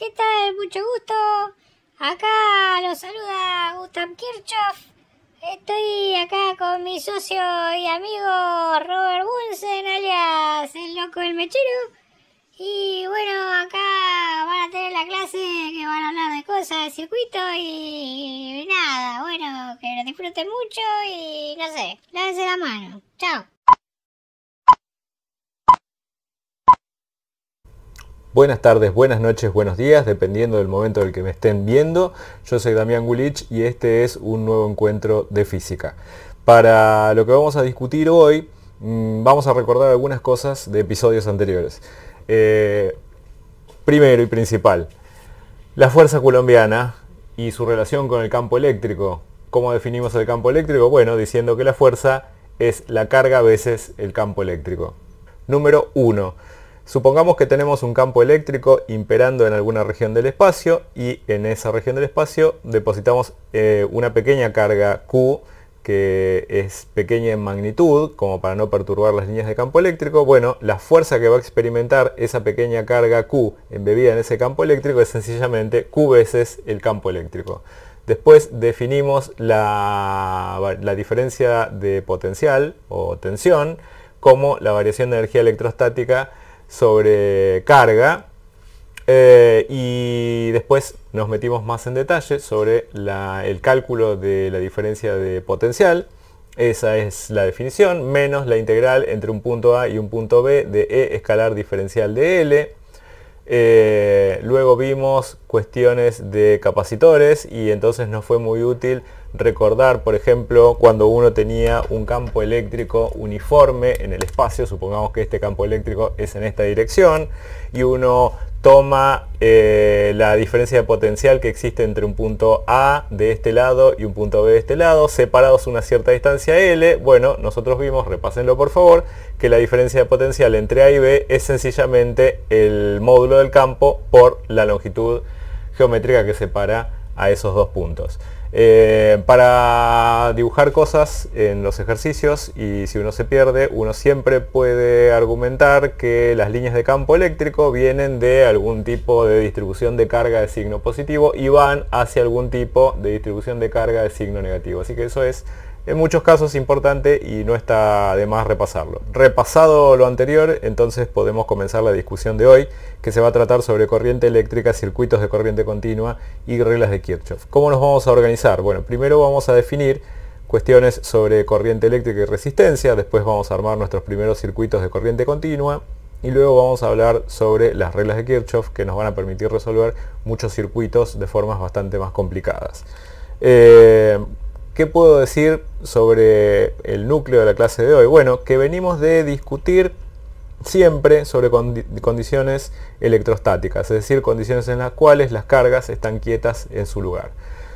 ¿qué tal? Mucho gusto. Acá los saluda Gustav Kirchhoff. Estoy acá con mi socio y amigo Robert Bunsen, alias el loco del mechero. Y bueno, acá van a tener la clase que van a hablar de cosas de circuito y nada, bueno, que lo disfruten mucho y no sé, lávense la mano. Chao. Buenas tardes, buenas noches, buenos días, dependiendo del momento del que me estén viendo. Yo soy Damián Gulich y este es un nuevo encuentro de física. Para lo que vamos a discutir hoy, mm, vamos a recordar algunas cosas de episodios anteriores. Eh, primero y principal, la fuerza colombiana y su relación con el campo eléctrico. ¿Cómo definimos el campo eléctrico? Bueno, diciendo que la fuerza es la carga veces el campo eléctrico. Número 1 Supongamos que tenemos un campo eléctrico imperando en alguna región del espacio y en esa región del espacio depositamos eh, una pequeña carga Q que es pequeña en magnitud, como para no perturbar las líneas de campo eléctrico, bueno, la fuerza que va a experimentar esa pequeña carga Q embebida en ese campo eléctrico es sencillamente Q veces el campo eléctrico. Después definimos la diferencia de potencial o tensión como la variación de energía electrostática sobre carga. Eh, y después nos metimos más en detalle sobre el cálculo de la diferencia de potencial. Esa es la definición, menos la integral entre un punto A y un punto B de E escalar diferencial de L. Eh, luego vimos cuestiones de capacitores y entonces nos fue muy útil recordar, por ejemplo, cuando uno tenía un campo eléctrico uniforme en el espacio, supongamos que este campo eléctrico es en esta dirección, y uno toma eh, la diferencia de potencial que existe entre un punto A de este lado y un punto B de este lado, separados una cierta distancia L. Bueno, nosotros vimos, repásenlo por favor, que la diferencia de potencial entre A y B es sencillamente el módulo del campo por la longitud geométrica que separa a esos dos puntos. Eh, para dibujar cosas en los ejercicios y si uno se pierde, uno siempre puede argumentar que las líneas de campo eléctrico vienen de algún tipo de distribución de carga de signo positivo y van hacia algún tipo de distribución de carga de signo negativo. Así que eso es en muchos casos importante y no está de más repasarlo. Repasado lo anterior, entonces podemos comenzar la discusión de hoy que se va a tratar sobre corriente eléctrica, circuitos de corriente continua y reglas de Kirchhoff. ¿Cómo nos vamos a organizar? Bueno, primero vamos a definir cuestiones sobre corriente eléctrica y resistencia, después vamos a armar nuestros primeros circuitos de corriente continua y luego vamos a hablar sobre las reglas de Kirchhoff que nos van a permitir resolver muchos circuitos de formas bastante más complicadas. Eh, ¿Qué puedo decir sobre el núcleo de la clase de hoy? Bueno, que venimos de discutir siempre sobre condiciones electrostáticas, es decir, condiciones en las cuales las cargas están quietas en su lugar.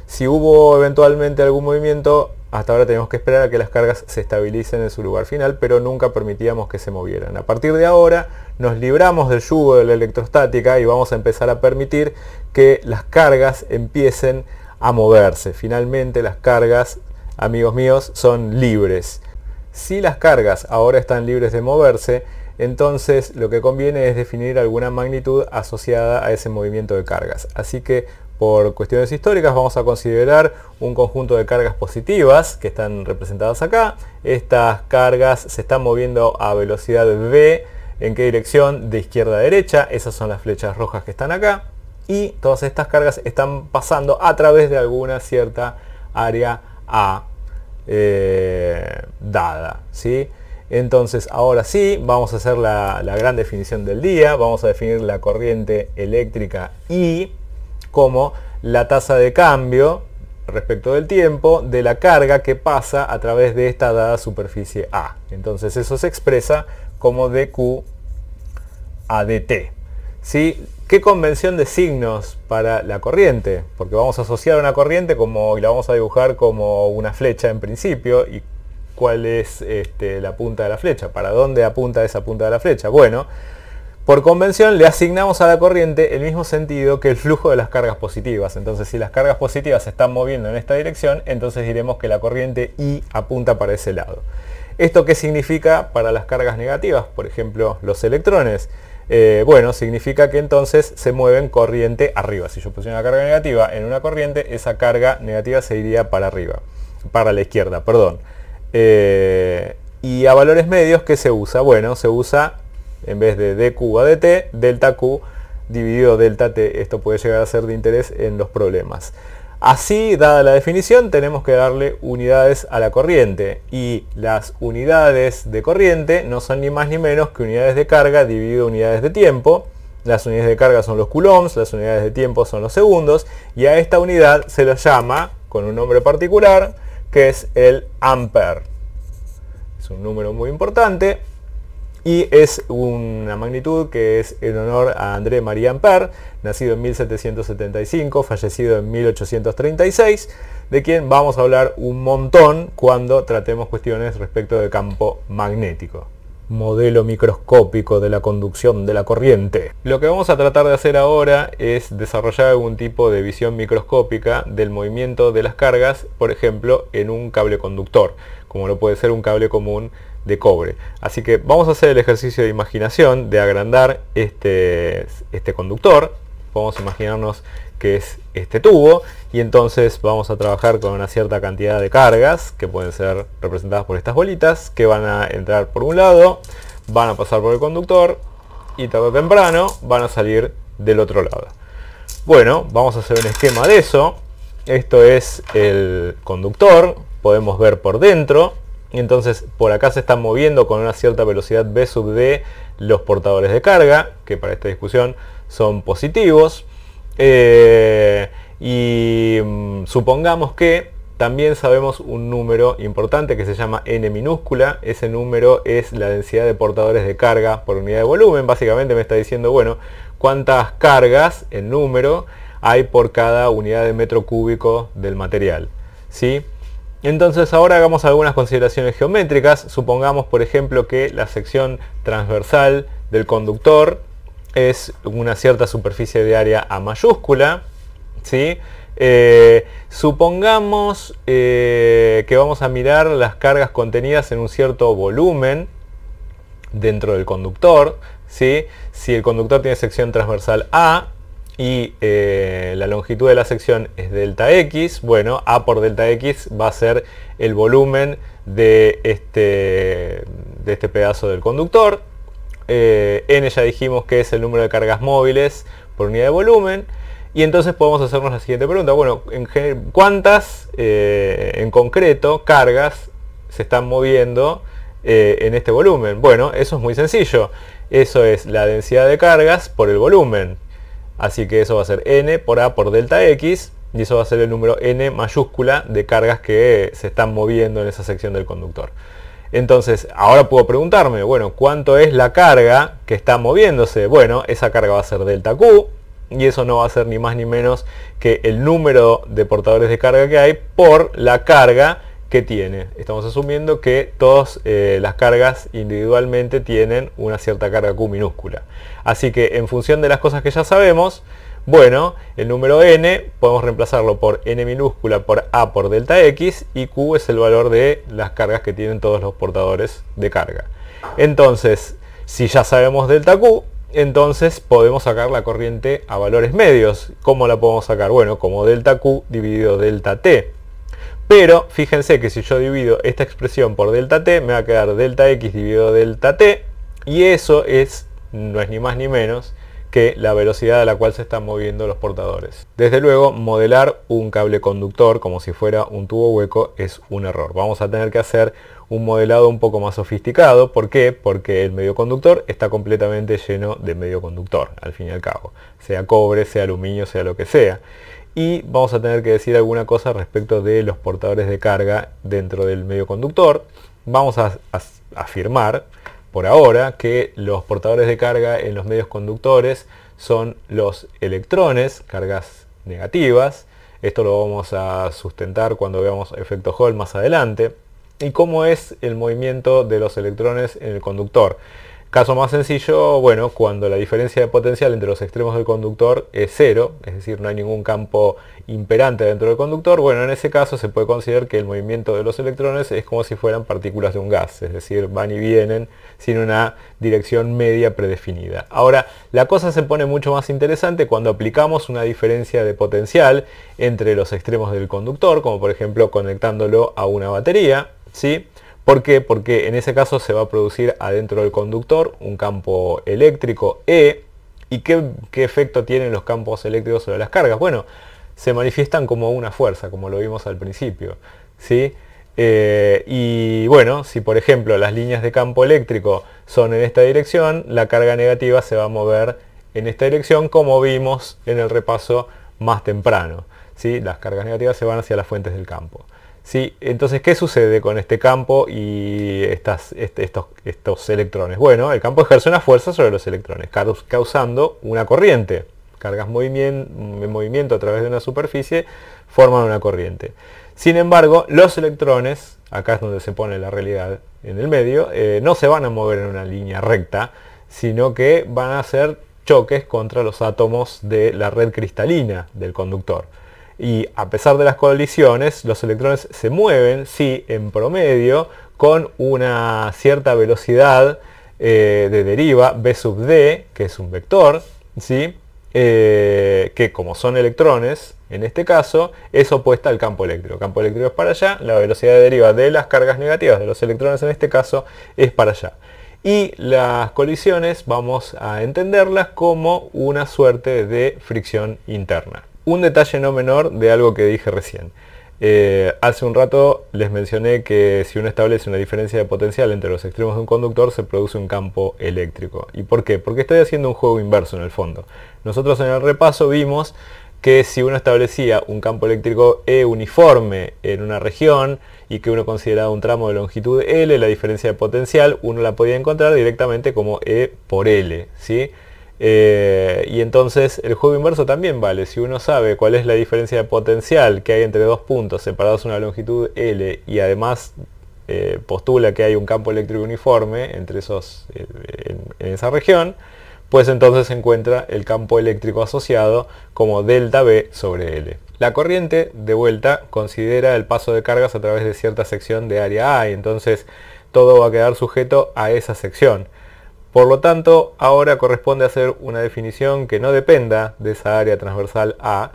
Si hubo eventualmente algún movimiento, hasta ahora tenemos que esperar a que las cargas se estabilicen en su lugar final, pero nunca permitíamos que se movieran. A partir de ahora nos libramos del yugo de la electrostática y vamos a empezar a permitir que las cargas empiecen a moverse. Finalmente las cargas, amigos míos, son libres. Si las cargas ahora están libres de moverse, entonces lo que conviene es definir alguna magnitud asociada a ese movimiento de cargas. Así que por cuestiones históricas vamos a considerar un conjunto de cargas positivas que están representadas acá. Estas cargas se están moviendo a velocidad v. ¿En qué dirección? De izquierda a derecha. Esas son las flechas rojas que están acá. Y todas estas cargas están pasando a través de alguna cierta área A eh, dada. Entonces ahora sí, vamos a hacer la, gran definición del día, vamos a definir la corriente eléctrica I como la tasa de cambio respecto del tiempo de la carga que pasa a través de esta dada superficie A. Entonces eso se expresa como dq a dt. ¿Sí? ¿Qué convención de signos para la corriente? Porque vamos a asociar una corriente como, y la vamos a dibujar como una flecha en principio y cuál es este, la punta de la flecha, para dónde apunta esa punta de la flecha. Bueno, por convención le asignamos a la corriente el mismo sentido que el flujo de las cargas positivas. Entonces si las cargas positivas se están moviendo en esta dirección, entonces diremos que la corriente I apunta para ese lado. ¿Esto qué significa para las cargas negativas? Por ejemplo, los electrones. Eh, bueno, significa que entonces se mueven corriente arriba. Si yo pusiera una carga negativa en una corriente, esa carga negativa se iría para arriba, para la izquierda, perdón. Eh, y a valores medios, ¿qué se usa? Bueno, se usa en vez de dq a dt, delta q dividido delta t. Esto puede llegar a ser de interés en los problemas. Así, dada la definición, tenemos que darle unidades a la corriente. Y las unidades de corriente no son ni más ni menos que unidades de carga dividido unidades de tiempo. Las unidades de carga son los coulombs, las unidades de tiempo son los segundos. Y a esta unidad se la llama, con un nombre particular, que es el ampere. Es un número muy importante y es una magnitud que es en honor a André María Ampere, nacido en 1775, fallecido en 1836, de quien vamos a hablar un montón cuando tratemos cuestiones respecto del campo magnético modelo microscópico de la conducción de la corriente. Lo que vamos a tratar de hacer ahora es desarrollar algún tipo de visión microscópica del movimiento de las cargas, por ejemplo, en un cable conductor, como lo puede ser un cable común de cobre. Así que vamos a hacer el ejercicio de imaginación de agrandar este, este conductor. Podemos imaginarnos que es este tubo y entonces vamos a trabajar con una cierta cantidad de cargas que pueden ser representadas por estas bolitas que van a entrar por un lado, van a pasar por el conductor y tarde o temprano van a salir del otro lado. Bueno, vamos a hacer un esquema de eso. Esto es el conductor, podemos ver por dentro. Y entonces por acá se están moviendo con una cierta velocidad B sub D los portadores de carga, que para esta discusión son positivos. Eh, y mm, supongamos que también sabemos un número importante que se llama n minúscula. Ese número es la densidad de portadores de carga por unidad de volumen. Básicamente me está diciendo, bueno, cuántas cargas en número hay por cada unidad de metro cúbico del material. ¿sí? Entonces ahora hagamos algunas consideraciones geométricas. Supongamos, por ejemplo, que la sección transversal del conductor es una cierta superficie de área A mayúscula. ¿sí? Eh, supongamos eh, que vamos a mirar las cargas contenidas en un cierto volumen dentro del conductor. ¿sí? Si el conductor tiene sección transversal A y eh, la longitud de la sección es delta X, bueno, A por delta X va a ser el volumen de este, de este pedazo del conductor. Eh, n ya dijimos que es el número de cargas móviles por unidad de volumen. Y entonces podemos hacernos la siguiente pregunta. Bueno, en ¿cuántas eh, en concreto cargas se están moviendo eh, en este volumen? Bueno, eso es muy sencillo. Eso es la densidad de cargas por el volumen. Así que eso va a ser n por a por delta x. Y eso va a ser el número n mayúscula de cargas que se están moviendo en esa sección del conductor. Entonces, ahora puedo preguntarme, bueno, ¿cuánto es la carga que está moviéndose? Bueno, esa carga va a ser delta Q, y eso no va a ser ni más ni menos que el número de portadores de carga que hay por la carga que tiene. Estamos asumiendo que todas eh, las cargas individualmente tienen una cierta carga Q minúscula. Así que en función de las cosas que ya sabemos, bueno, el número n podemos reemplazarlo por n minúscula por a por delta x y q es el valor de las cargas que tienen todos los portadores de carga. Entonces, si ya sabemos delta q, entonces podemos sacar la corriente a valores medios. ¿Cómo la podemos sacar? Bueno, como delta q dividido delta t. Pero fíjense que si yo divido esta expresión por delta t, me va a quedar delta x dividido delta t. Y eso es, no es ni más ni menos, que la velocidad a la cual se están moviendo los portadores. Desde luego, modelar un cable conductor como si fuera un tubo hueco es un error. Vamos a tener que hacer un modelado un poco más sofisticado. ¿Por qué? Porque el medio conductor está completamente lleno de medio conductor, al fin y al cabo. Sea cobre, sea aluminio, sea lo que sea. Y vamos a tener que decir alguna cosa respecto de los portadores de carga dentro del medio conductor. Vamos a, a afirmar por ahora que los portadores de carga en los medios conductores son los electrones, cargas negativas. Esto lo vamos a sustentar cuando veamos efecto Hall más adelante. Y cómo es el movimiento de los electrones en el conductor. Caso más sencillo, bueno, cuando la diferencia de potencial entre los extremos del conductor es cero, es decir, no hay ningún campo imperante dentro del conductor, bueno, en ese caso se puede considerar que el movimiento de los electrones es como si fueran partículas de un gas, es decir, van y vienen sin una dirección media predefinida. Ahora, la cosa se pone mucho más interesante cuando aplicamos una diferencia de potencial entre los extremos del conductor, como por ejemplo conectándolo a una batería, ¿sí? ¿Por qué? Porque en ese caso se va a producir adentro del conductor un campo eléctrico E. ¿Y qué, efecto tienen los campos eléctricos sobre las cargas? Bueno, se manifiestan como una fuerza, como lo vimos al principio. ¿sí? Eh, y bueno, si por ejemplo las líneas de campo eléctrico son en esta dirección, la carga negativa se va a mover en esta dirección como vimos en el repaso más temprano. ¿sí? Las cargas negativas se van hacia las fuentes del campo. ¿sí? Entonces, ¿qué sucede con este campo y estas, estos electrones? Bueno, el campo ejerce una fuerza sobre los electrones, causando una corriente. Cargas en movimiento a través de una superficie forman una corriente. Sin embargo, los electrones, acá es donde se pone la realidad en el medio, eh, no se van a mover en una línea recta, sino que van a hacer choques contra los átomos de la red cristalina del conductor. Y a pesar de las colisiones, los electrones se mueven, sí, en promedio, con una cierta velocidad eh, de deriva B sub d, que es un vector, ¿sí? Eh, que como son electrones, en este caso, es opuesta al campo eléctrico. El campo eléctrico es para allá, la velocidad de deriva de las cargas negativas de los electrones en este caso es para allá. Y las colisiones vamos a entenderlas como una suerte de fricción interna. Un detalle no menor de algo que dije recién. Eh, hace un rato les mencioné que si uno establece una diferencia de potencial entre los extremos de un conductor se produce un campo eléctrico. ¿Y por qué? Porque estoy haciendo un juego inverso en el fondo. Nosotros en el repaso vimos que si uno establecía un campo eléctrico E uniforme en una región y que uno consideraba un tramo de longitud L, la diferencia de potencial, uno la podía encontrar directamente como E por L. ¿sí? Eh, y entonces el juego inverso también vale. Si uno sabe cuál es la diferencia de potencial que hay entre dos puntos separados una longitud L y además eh, postula que hay un campo eléctrico uniforme entre esos, eh, en, esa región, pues entonces se encuentra el campo eléctrico asociado como delta B sobre L. La corriente, de vuelta, considera el paso de cargas a través de cierta sección de área A y entonces todo va a quedar sujeto a esa sección. Por lo tanto, ahora corresponde hacer una definición que no dependa de esa área transversal A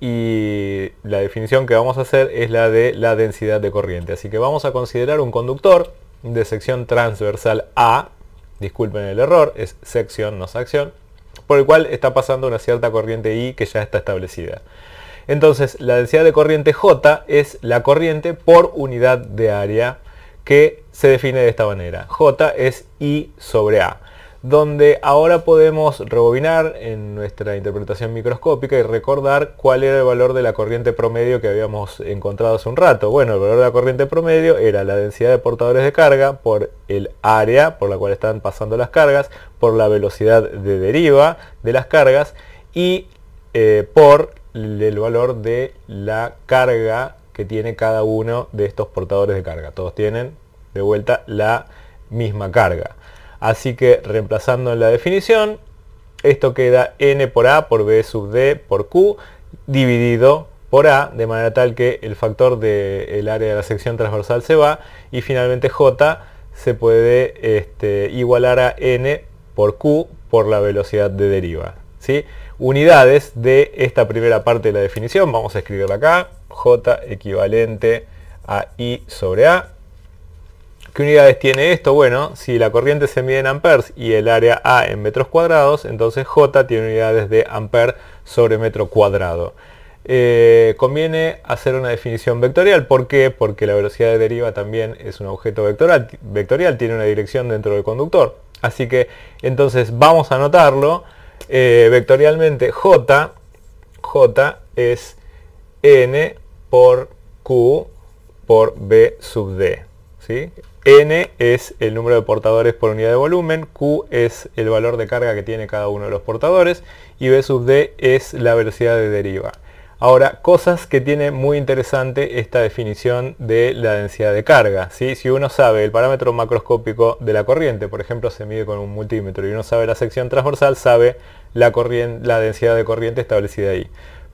y la definición que vamos a hacer es la de la densidad de corriente. Así que vamos a considerar un conductor de sección transversal A, disculpen el error, es sección, no sección, por el cual está pasando una cierta corriente I que ya está establecida. Entonces, la densidad de corriente J es la corriente por unidad de área que se define de esta manera. J es I sobre A, donde ahora podemos rebobinar en nuestra interpretación microscópica y recordar cuál era el valor de la corriente promedio que habíamos encontrado hace un rato. Bueno, el valor de la corriente promedio era la densidad de portadores de carga por el área por la cual están pasando las cargas, por la velocidad de deriva de las cargas y eh, por el valor de la carga que tiene cada uno de estos portadores de carga. Todos tienen de vuelta la misma carga. Así que reemplazando la definición, esto queda n por a por b sub d por q dividido por a, de manera tal que el factor del el área de la sección transversal se va y finalmente j se puede este, igualar a n por q por la velocidad de deriva. ¿sí? Unidades de esta primera parte de la definición, vamos a escribirla acá, j equivalente a i sobre a ¿Qué unidades tiene esto? Bueno, si la corriente se mide en amperes y el área A en metros cuadrados, entonces J tiene unidades de amperes sobre metro cuadrado. Eh, conviene hacer una definición vectorial. ¿Por qué? Porque la velocidad de deriva también es un objeto vectorial. vectorial, tiene una dirección dentro del conductor. Así que entonces vamos a anotarlo eh, vectorialmente. J, J es n por q por b sub d. N es el número de portadores por unidad de volumen, Q es el valor de carga que tiene cada uno de los portadores y B sub D es la velocidad de deriva. Ahora, cosas que tiene muy interesante esta definición de la densidad de carga. Si uno sabe el parámetro macroscópico de la corriente, por ejemplo, se mide con un multímetro y uno sabe la sección transversal, sabe la, la densidad de corriente establecida ahí.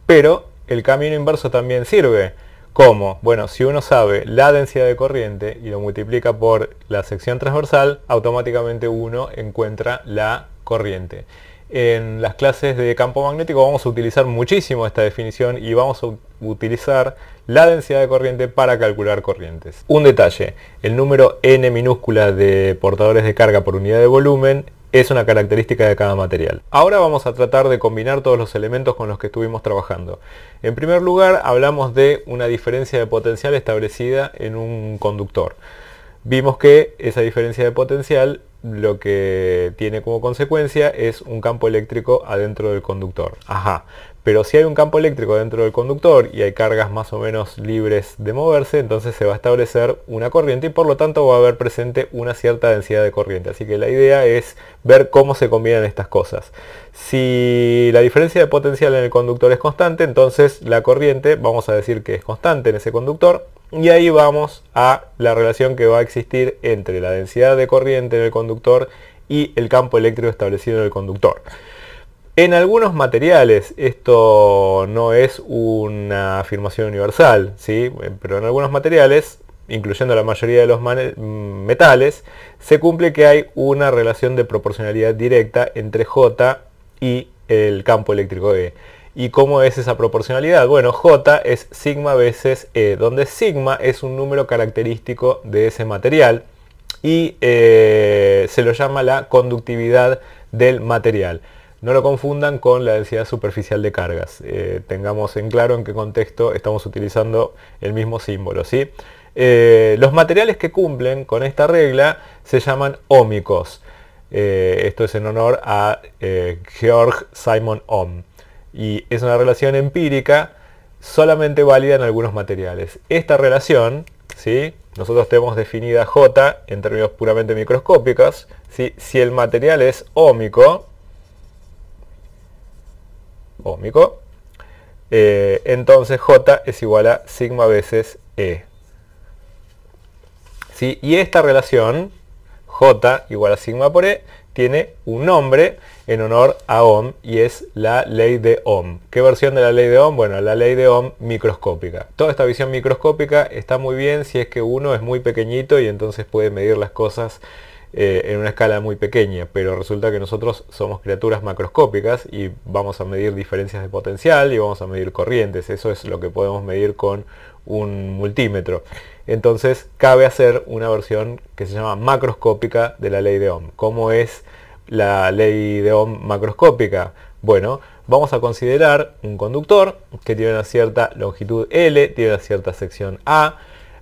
Pero el camino inverso también sirve. ¿Cómo? Bueno, si uno sabe la densidad de corriente y lo multiplica por la sección transversal, automáticamente uno encuentra la corriente. En las clases de campo magnético vamos a utilizar muchísimo esta definición y vamos a utilizar la densidad de corriente para calcular corrientes. Un detalle, el número n minúscula de portadores de carga por unidad de volumen es una característica de cada material. Ahora vamos a tratar de combinar todos los elementos con los que estuvimos trabajando. En primer lugar hablamos de una diferencia de potencial establecida en un conductor. Vimos que esa diferencia de potencial lo que tiene como consecuencia es un campo eléctrico adentro del conductor. Ajá, pero si hay un campo eléctrico dentro del conductor y hay cargas más o menos libres de moverse, entonces se va a establecer una corriente y por lo tanto va a haber presente una cierta densidad de corriente. Así que la idea es ver cómo se combinan estas cosas. Si la diferencia de potencial en el conductor es constante, entonces la corriente vamos a decir que es constante en ese conductor y ahí vamos a la relación que va a existir entre la densidad de corriente en el conductor y el campo eléctrico establecido en el conductor. En algunos materiales, esto no es una afirmación universal, ¿sí? pero en algunos materiales, incluyendo la mayoría de los mm, metales, se cumple que hay una relación de proporcionalidad directa entre J y el campo eléctrico E. ¿Y cómo es esa proporcionalidad? Bueno, J es sigma veces E, donde sigma es un número característico de ese material y eh, se lo llama la conductividad del material. No lo confundan con la densidad superficial de cargas. Eh, tengamos en claro en qué contexto estamos utilizando el mismo símbolo. ¿sí? Eh, los materiales que cumplen con esta regla se llaman ómicos. Eh, esto es en honor a Georg Simon Ohm. Y es una relación empírica solamente válida en algunos materiales. Esta relación, ¿sí? nosotros tenemos definida J en términos puramente microscópicos. Si el material es ómico, Ohmico, eh, entonces J es igual a sigma veces E. ¿Sí? Y esta relación, J igual a sigma por E, tiene un nombre en honor a Ohm y es la ley de Ohm. ¿Qué versión de la ley de Ohm? Bueno, la ley de Ohm microscópica. Toda esta visión microscópica está muy bien si es que uno es muy pequeñito y entonces puede medir las cosas eh, en una escala muy pequeña, pero resulta que nosotros somos criaturas macroscópicas y vamos a medir diferencias de potencial y vamos a medir corrientes, eso es lo que podemos medir con un multímetro. Entonces cabe hacer una versión que se llama macroscópica de la ley de Ohm. ¿Cómo es la ley de Ohm macroscópica? Bueno, vamos a considerar un conductor que tiene una cierta longitud L, tiene una cierta sección A.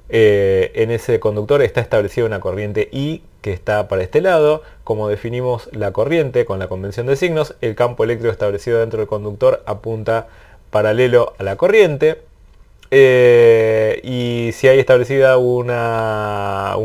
Eh, en ese conductor está establecida una corriente I que está para este lado, como definimos la corriente con la convención de signos, el campo eléctrico establecido dentro del conductor apunta paralelo a la corriente. Eh, y si hay establecida un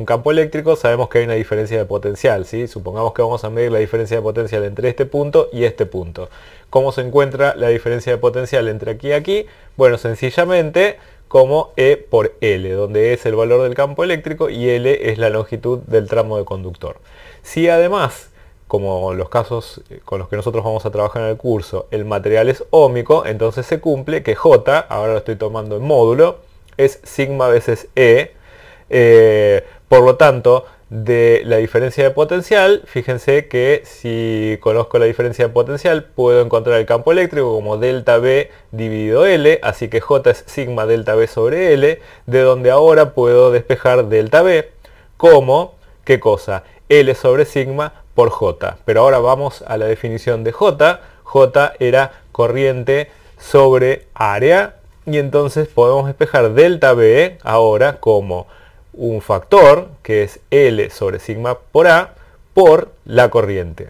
campo eléctrico, sabemos que hay una diferencia de potencial. Supongamos que vamos a medir la diferencia de potencial entre este punto y este punto. ¿Cómo se encuentra la diferencia de potencial entre aquí y aquí? Bueno, sencillamente como E por L, donde E es el valor del campo eléctrico y L es la longitud del tramo de conductor. Si además, como los casos eh, con los que nosotros vamos a trabajar en el curso, el material es ómico, entonces se cumple que J, ahora lo estoy tomando en módulo, es sigma veces E. Eh, por lo tanto, de la diferencia de potencial, fíjense que si conozco la diferencia de potencial, puedo encontrar el campo eléctrico como delta B dividido L, así que J es sigma delta B sobre L, de donde ahora puedo despejar delta B como, ¿qué cosa? L sobre sigma por J. Pero ahora vamos a la definición de J. J era corriente sobre área y entonces podemos despejar delta B ahora como un factor, que es L sobre sigma por A, por la corriente.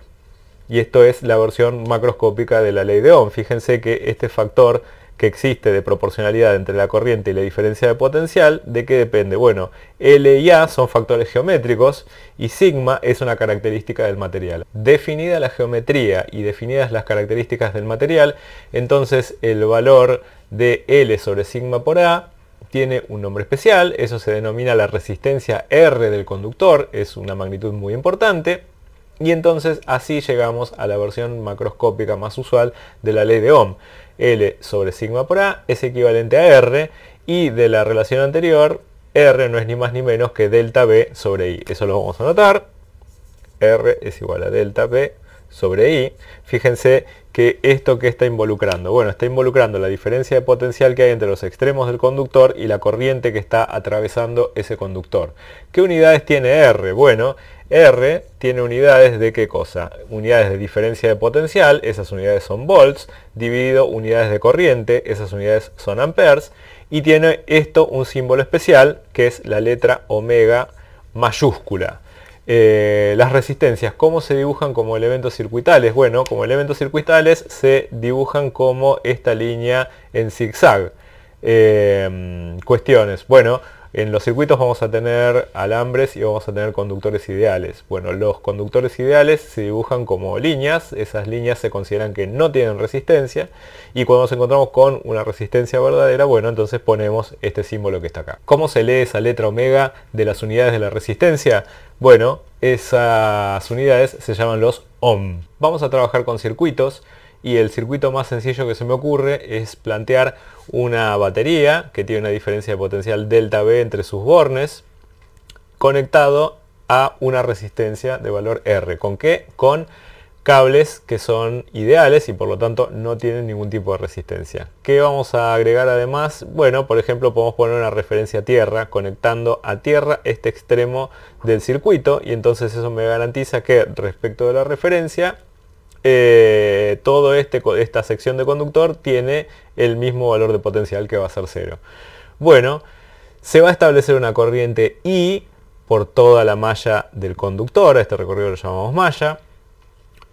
Y esto es la versión macroscópica de la ley de Ohm. Fíjense que este factor que existe de proporcionalidad entre la corriente y la diferencia de potencial, ¿de qué depende? Bueno, L y A son factores geométricos y sigma es una característica del material. Definida la geometría y definidas las características del material, entonces el valor de L sobre sigma por A tiene un nombre especial, eso se denomina la resistencia R del conductor, es una magnitud muy importante, y entonces así llegamos a la versión macroscópica más usual de la ley de Ohm. L sobre sigma por A es equivalente a R, y de la relación anterior, R no es ni más ni menos que delta B sobre I. Eso lo vamos a notar. R es igual a delta B sobre I, fíjense que esto que está involucrando, bueno, está involucrando la diferencia de potencial que hay entre los extremos del conductor y la corriente que está atravesando ese conductor. ¿Qué unidades tiene R? Bueno, R tiene unidades de qué cosa? Unidades de diferencia de potencial, esas unidades son volts, dividido unidades de corriente, esas unidades son amperes, y tiene esto un símbolo especial que es la letra omega mayúscula. Eh, las resistencias, ¿cómo se dibujan como elementos circuitales? Bueno, como elementos circuitales se dibujan como esta línea en zigzag. Eh, cuestiones. Bueno, en los circuitos vamos a tener alambres y vamos a tener conductores ideales. Bueno, los conductores ideales se dibujan como líneas, esas líneas se consideran que no tienen resistencia y cuando nos encontramos con una resistencia verdadera, bueno, entonces ponemos este símbolo que está acá. ¿Cómo se lee esa letra omega de las unidades de la resistencia? Bueno, esas unidades se llaman los ohm. Vamos a trabajar con circuitos y el circuito más sencillo que se me ocurre es plantear una batería que tiene una diferencia de potencial delta B entre sus bornes conectado a una resistencia de valor R. ¿Con qué? Con cables que son ideales y por lo tanto no tienen ningún tipo de resistencia. ¿Qué vamos a agregar además? Bueno, por ejemplo, podemos poner una referencia a tierra, conectando a tierra este extremo del circuito y entonces eso me garantiza que respecto de la referencia eh, todo este, esta sección de conductor tiene el mismo valor de potencial que va a ser cero. Bueno, se va a establecer una corriente I por toda la malla del conductor, este recorrido lo llamamos malla,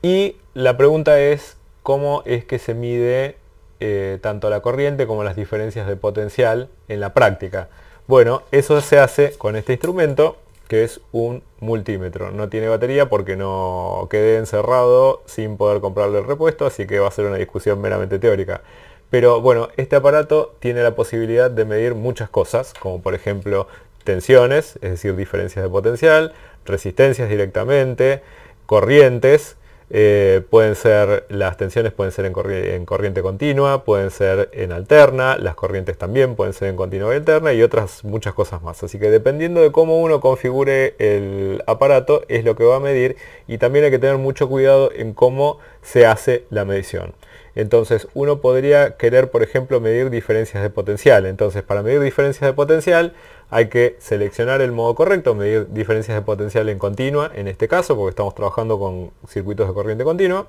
y la pregunta es cómo es que se mide eh, tanto la corriente como las diferencias de potencial en la práctica. Bueno, eso se hace con este instrumento que es un multímetro. No tiene batería porque no quede encerrado sin poder comprarle el repuesto, así que va a ser una discusión meramente teórica. Pero bueno, este aparato tiene la posibilidad de medir muchas cosas, como por ejemplo tensiones, es decir, diferencias de potencial, resistencias directamente, corrientes, eh, pueden ser, las tensiones pueden ser en, en, corriente continua, pueden ser en alterna, las corrientes también pueden ser en continua y alterna y otras muchas cosas más. Así que dependiendo de cómo uno configure el aparato es lo que va a medir y también hay que tener mucho cuidado en cómo se hace la medición. Entonces uno podría querer, por ejemplo, medir diferencias de potencial. Entonces para medir diferencias de potencial hay que seleccionar el modo correcto, medir diferencias de potencial en continua, en este caso, porque estamos trabajando con circuitos de corriente continua,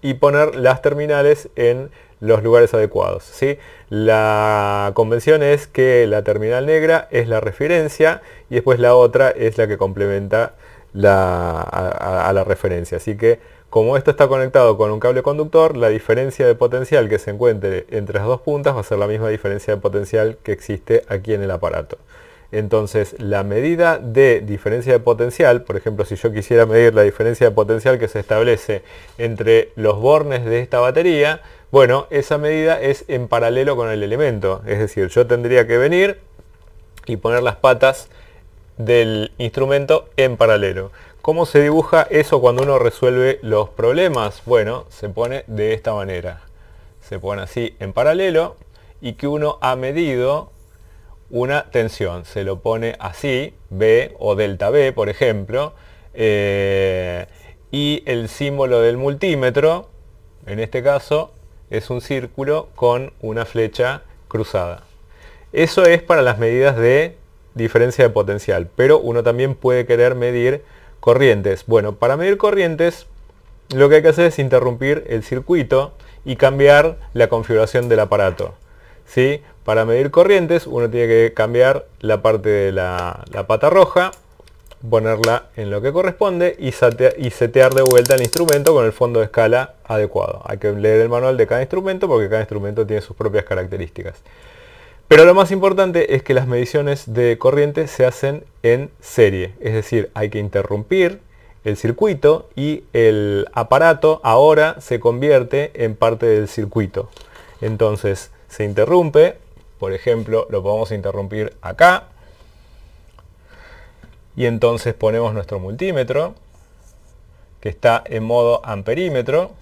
y poner las terminales en los lugares adecuados. ¿sí? La convención es que la terminal negra es la referencia y después la otra es la que complementa a, a la referencia. Así que como esto está conectado con un cable conductor, la diferencia de potencial que se encuentre entre las dos puntas va a ser la misma diferencia de potencial que existe aquí en el aparato. Entonces, la medida de diferencia de potencial, por ejemplo, si yo quisiera medir la diferencia de potencial que se establece entre los bornes de esta batería, bueno, esa medida es en paralelo con el elemento. Es decir, yo tendría que venir y poner las patas del instrumento en paralelo. ¿Cómo se dibuja eso cuando uno resuelve los problemas? Bueno, se pone de esta manera. Se pone así en paralelo y que uno ha medido una tensión. Se lo pone así, B o delta B, por ejemplo. Eh, y el símbolo del multímetro, en este caso, es un círculo con una flecha cruzada. Eso es para las medidas de diferencia de potencial, pero uno también puede querer medir Corrientes. Bueno, para medir corrientes lo que hay que hacer es interrumpir el circuito y cambiar la configuración del aparato. ¿sí? Para medir corrientes uno tiene que cambiar la parte de la, pata roja, ponerla en lo que corresponde y, y setear de vuelta el instrumento con el fondo de escala adecuado. Hay que leer el manual de cada instrumento porque cada instrumento tiene sus propias características. Pero lo más importante es que las mediciones de corriente se hacen en serie, es decir, hay que interrumpir el circuito y el aparato ahora se convierte en parte del circuito. Entonces se interrumpe, por ejemplo, lo podemos interrumpir acá y entonces ponemos nuestro multímetro que está en modo amperímetro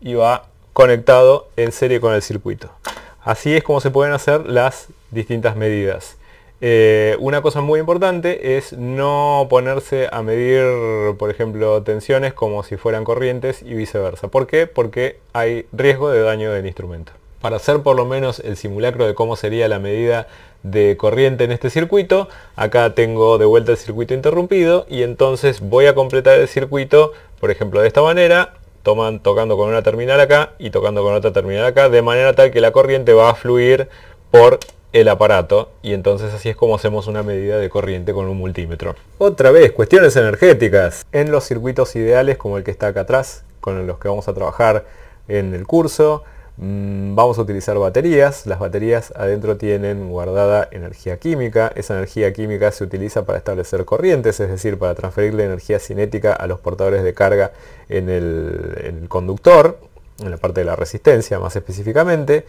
y va conectado en serie con el circuito. Así es como se pueden hacer las distintas medidas. Eh, una cosa muy importante es no ponerse a medir, por ejemplo, tensiones como si fueran corrientes y viceversa. ¿Por qué? Porque hay riesgo de daño del instrumento. Para hacer por lo menos el simulacro de cómo sería la medida de corriente en este circuito, acá tengo de vuelta el circuito interrumpido y entonces voy a completar el circuito, por ejemplo, de esta manera, toman tocando con una terminal acá y tocando con otra terminal acá, de manera tal que la corriente va a fluir por el aparato y entonces así es como hacemos una medida de corriente con un multímetro. Otra vez, cuestiones energéticas. En los circuitos ideales como el que está acá atrás, con los que vamos a trabajar en el curso, Mm, vamos a utilizar baterías. Las baterías adentro tienen guardada energía química. Esa energía química se utiliza para establecer corrientes, es decir, para transferirle energía cinética a los portadores de carga en el, en el conductor, en la parte de la resistencia más específicamente.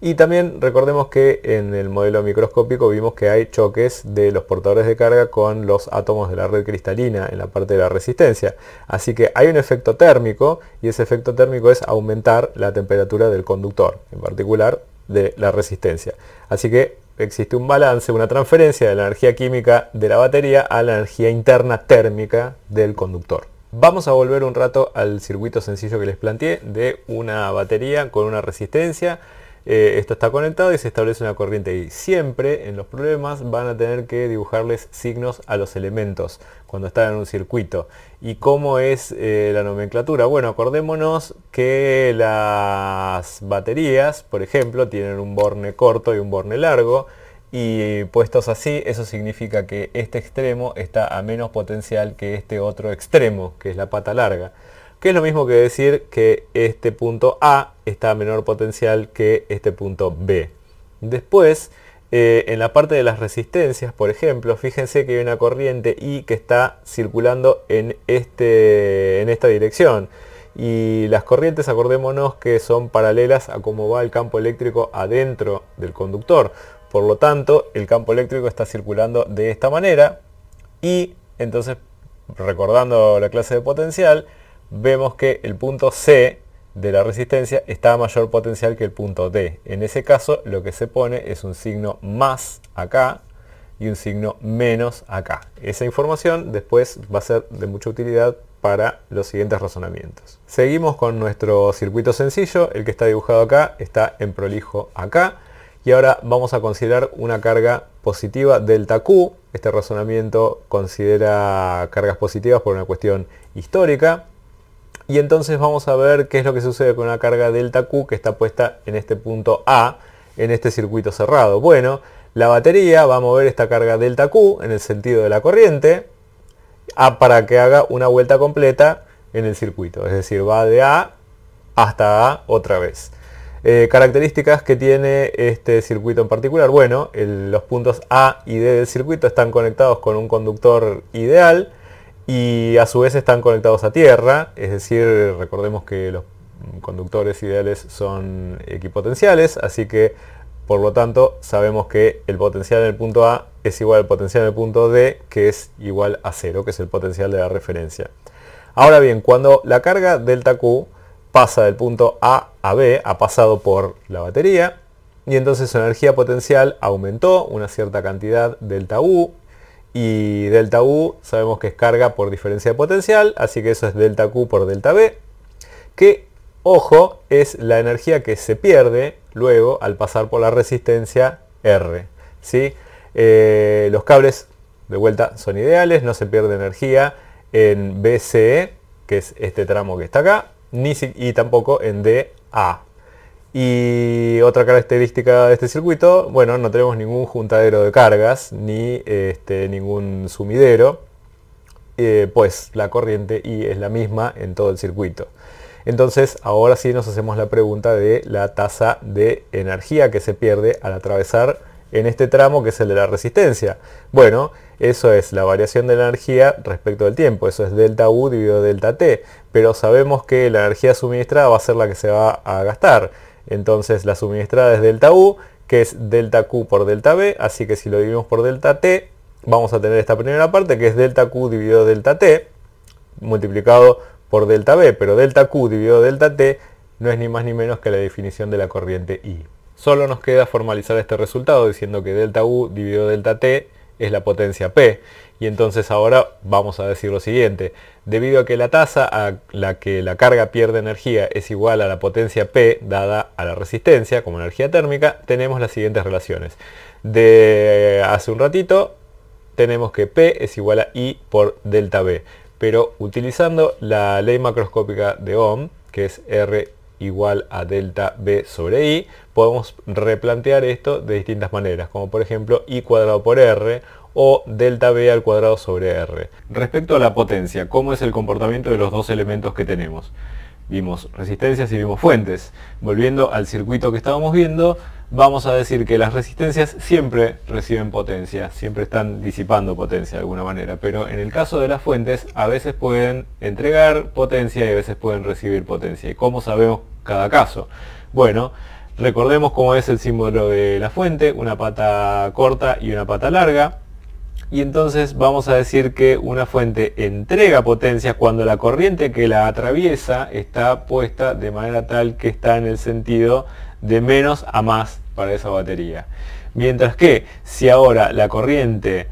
Y también recordemos que en el modelo microscópico vimos que hay choques de los portadores de carga con los átomos de la red cristalina en la parte de la resistencia. Así que hay un efecto térmico y ese efecto térmico es aumentar la temperatura del conductor, en particular de la resistencia. Así que existe un balance, una transferencia de la energía química de la batería a la energía interna térmica del conductor. Vamos a volver un rato al circuito sencillo que les planteé de una batería con una resistencia eh, esto está conectado y se establece una corriente y siempre en los problemas van a tener que dibujarles signos a los elementos cuando están en un circuito. ¿Y cómo es eh, la nomenclatura? Bueno, acordémonos que las baterías, por ejemplo, tienen un borne corto y un borne largo y puestos así, eso significa que este extremo está a menos potencial que este otro extremo, que es la pata larga que es lo mismo que decir que este punto A está a menor potencial que este punto B. Después, eh, en la parte de las resistencias, por ejemplo, fíjense que hay una corriente I que está circulando en, este, en esta dirección. Y las corrientes, acordémonos que son paralelas a cómo va el campo eléctrico adentro del conductor. Por lo tanto, el campo eléctrico está circulando de esta manera. Y entonces, recordando la clase de potencial, vemos que el punto C de la resistencia está a mayor potencial que el punto D. En ese caso lo que se pone es un signo más acá y un signo menos acá. Esa información después va a ser de mucha utilidad para los siguientes razonamientos. Seguimos con nuestro circuito sencillo, el que está dibujado acá está en prolijo acá. Y ahora vamos a considerar una carga positiva delta Q. Este razonamiento considera cargas positivas por una cuestión histórica. Y entonces vamos a ver qué es lo que sucede con la carga delta Q que está puesta en este punto A, en este circuito cerrado. Bueno, la batería va a mover esta carga delta Q en el sentido de la corriente A para que haga una vuelta completa en el circuito. Es decir, va de A hasta A otra vez. Eh, características que tiene este circuito en particular. Bueno, los puntos A y D del circuito están conectados con un conductor ideal y a su vez están conectados a tierra, es decir, recordemos que los conductores ideales son equipotenciales, así que por lo tanto sabemos que el potencial en el punto A es igual al potencial en el punto D, que es igual a cero, que es el potencial de la referencia. Ahora bien, cuando la carga delta Q pasa del punto A a B, ha pasado por la batería, y entonces su energía potencial aumentó una cierta cantidad delta U, y delta U sabemos que es carga por diferencia de potencial, así que eso es delta Q por delta B, que, ojo, es la energía que se pierde luego al pasar por la resistencia R. ¿sí? Eh, los cables de vuelta son ideales, no se pierde energía en BCE, que es este tramo que está acá, ni y tampoco en DA. Y otra característica de este circuito, bueno, no tenemos ningún juntadero de cargas ni este, ningún sumidero, eh, pues la corriente y es la misma en todo el circuito. Entonces, ahora sí nos hacemos la pregunta de la tasa de energía que se pierde al atravesar en este tramo que es el de la resistencia. Bueno, eso es la variación de la energía respecto del tiempo, eso es delta U dividido delta T, pero sabemos que la energía suministrada va a ser la que se va a gastar entonces la suministrada es delta U, que es delta Q por delta B, así que si lo dividimos por delta T, vamos a tener esta primera parte que es delta Q dividido delta T, multiplicado por delta B, pero delta Q dividido delta T no es ni más ni menos que la definición de la corriente I. Solo nos queda formalizar este resultado diciendo que delta U dividido delta T es la potencia P y entonces ahora vamos a decir lo siguiente. Debido a que la tasa a la que la carga pierde energía es igual a la potencia P dada a la resistencia como energía térmica, tenemos las siguientes relaciones. De hace un ratito tenemos que P es igual a I por delta B. Pero utilizando la ley macroscópica de Ohm, que es R igual a delta B sobre I, podemos replantear esto de distintas maneras, como por ejemplo I cuadrado por R o delta B al cuadrado sobre R. Respecto a la potencia, ¿cómo es el comportamiento de los dos elementos que tenemos? Vimos resistencias y vimos fuentes. Volviendo al circuito que estábamos viendo, vamos a decir que las resistencias siempre reciben potencia, siempre están disipando potencia de alguna manera, pero en el caso de las fuentes a veces pueden entregar potencia y a veces pueden recibir potencia. ¿Y cómo sabemos cada caso? Bueno, recordemos cómo es el símbolo de la fuente, una pata corta y una pata larga y entonces vamos a decir que una fuente entrega potencia cuando la corriente que la atraviesa está puesta de manera tal que está en el sentido de menos a más para esa batería. Mientras que si ahora la corriente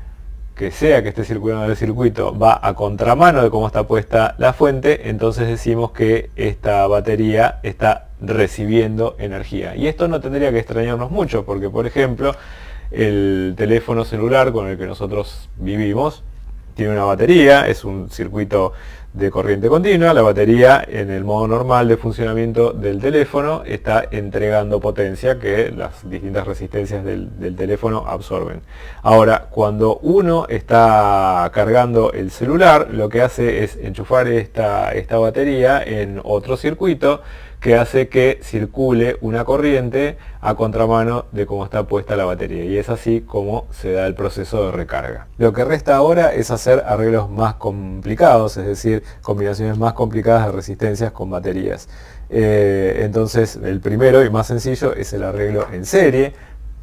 que sea que esté circulando el circuito va a contramano de cómo está puesta la fuente, entonces decimos que esta batería está recibiendo energía. Y esto no tendría que extrañarnos mucho, porque por ejemplo, el teléfono celular con el que nosotros vivimos tiene una batería, es un circuito de corriente continua, la batería en el modo normal de funcionamiento del teléfono está entregando potencia que las distintas resistencias del, teléfono absorben. Ahora, cuando uno está cargando el celular, lo que hace es enchufar esta, esta batería en otro circuito que hace que circule una corriente a contramano de cómo está puesta la batería y es así como se da el proceso de recarga. Lo que resta ahora es hacer arreglos más complicados, es decir, combinaciones más complicadas de resistencias con baterías. Eh, entonces el primero y más sencillo es el arreglo en serie,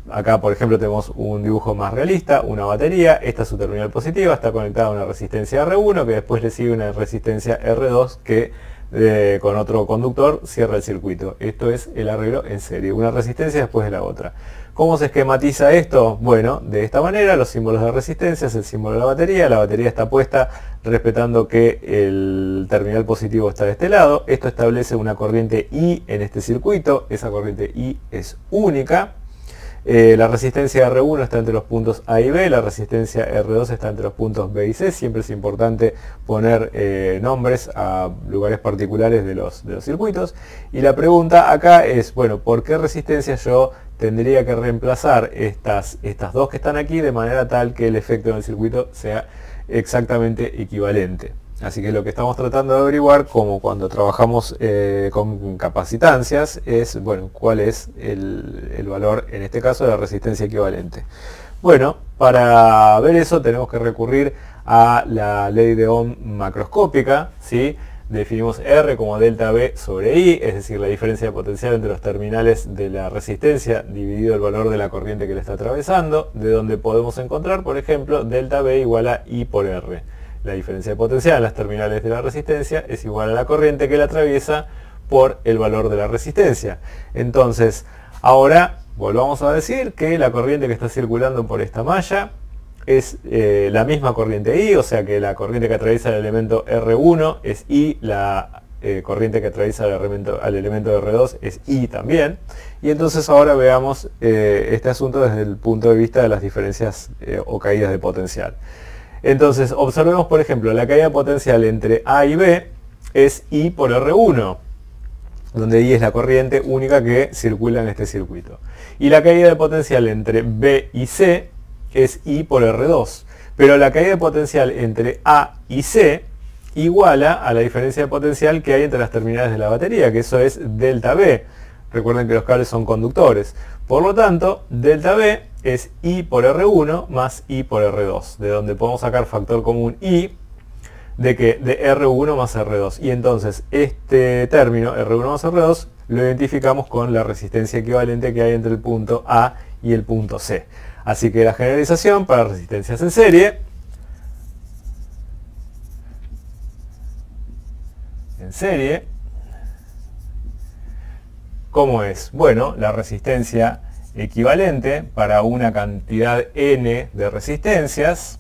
Acá, por ejemplo, tenemos un dibujo más realista, una batería, esta es su terminal positiva, está conectada a una resistencia R1, que después le sigue una resistencia R2 que eh, con otro conductor, cierra el circuito. Esto es el arreglo en serie, una resistencia después de la otra. ¿Cómo se esquematiza esto? Bueno, de esta manera, los símbolos de resistencia es el símbolo de la batería, la batería está puesta respetando que el terminal positivo está de este lado, esto establece una corriente I en este circuito, esa corriente I es única, eh, la resistencia R1 está entre los puntos A y B, la resistencia R2 está entre los puntos B y C. Siempre es importante poner eh, nombres a lugares particulares de los, circuitos. Y la pregunta acá es, bueno, ¿por qué resistencia yo tendría que reemplazar estas, estas dos que están aquí de manera tal que el efecto en el circuito sea exactamente equivalente? Así que lo que estamos tratando de averiguar, como cuando trabajamos eh, con capacitancias, es bueno cuál es el, valor, en este caso, de la resistencia equivalente. Bueno, para ver eso tenemos que recurrir a la ley de Ohm macroscópica. ¿sí? Definimos R como delta B sobre I, es decir, la diferencia de potencial entre los terminales de la resistencia dividido el valor de la corriente que le está atravesando, de donde podemos encontrar, por ejemplo, delta B igual a I por R. La diferencia de potencial en las terminales de la resistencia es igual a la corriente que la atraviesa por el valor de la resistencia. Entonces, ahora volvamos a decir que la corriente que está circulando por esta malla es eh, la misma corriente I, o sea que la corriente que atraviesa el elemento R1 es I, la eh, corriente que atraviesa el elemento, al elemento R2 es I también. Y entonces ahora veamos eh, este asunto desde el punto de vista de las diferencias o caídas de potencial. Entonces, observemos, por ejemplo, la caída de potencial entre A y B es I por R1, donde I es la corriente única que circula en este circuito. Y la caída de potencial entre B y C es I por R2. Pero la caída de potencial entre A y C iguala a la diferencia de potencial que hay entre las terminales de la batería, que eso es delta B. Recuerden que los cables son conductores. Por lo tanto, delta B es i por r1 más i por r2, de donde podemos sacar factor común i de que de r1 más r2. Y entonces este término, r1 más r2, lo identificamos con la resistencia equivalente que hay entre el punto A y el punto C. Así que la generalización para resistencias en serie en serie ¿cómo es? Bueno, la resistencia equivalente para una cantidad n de resistencias,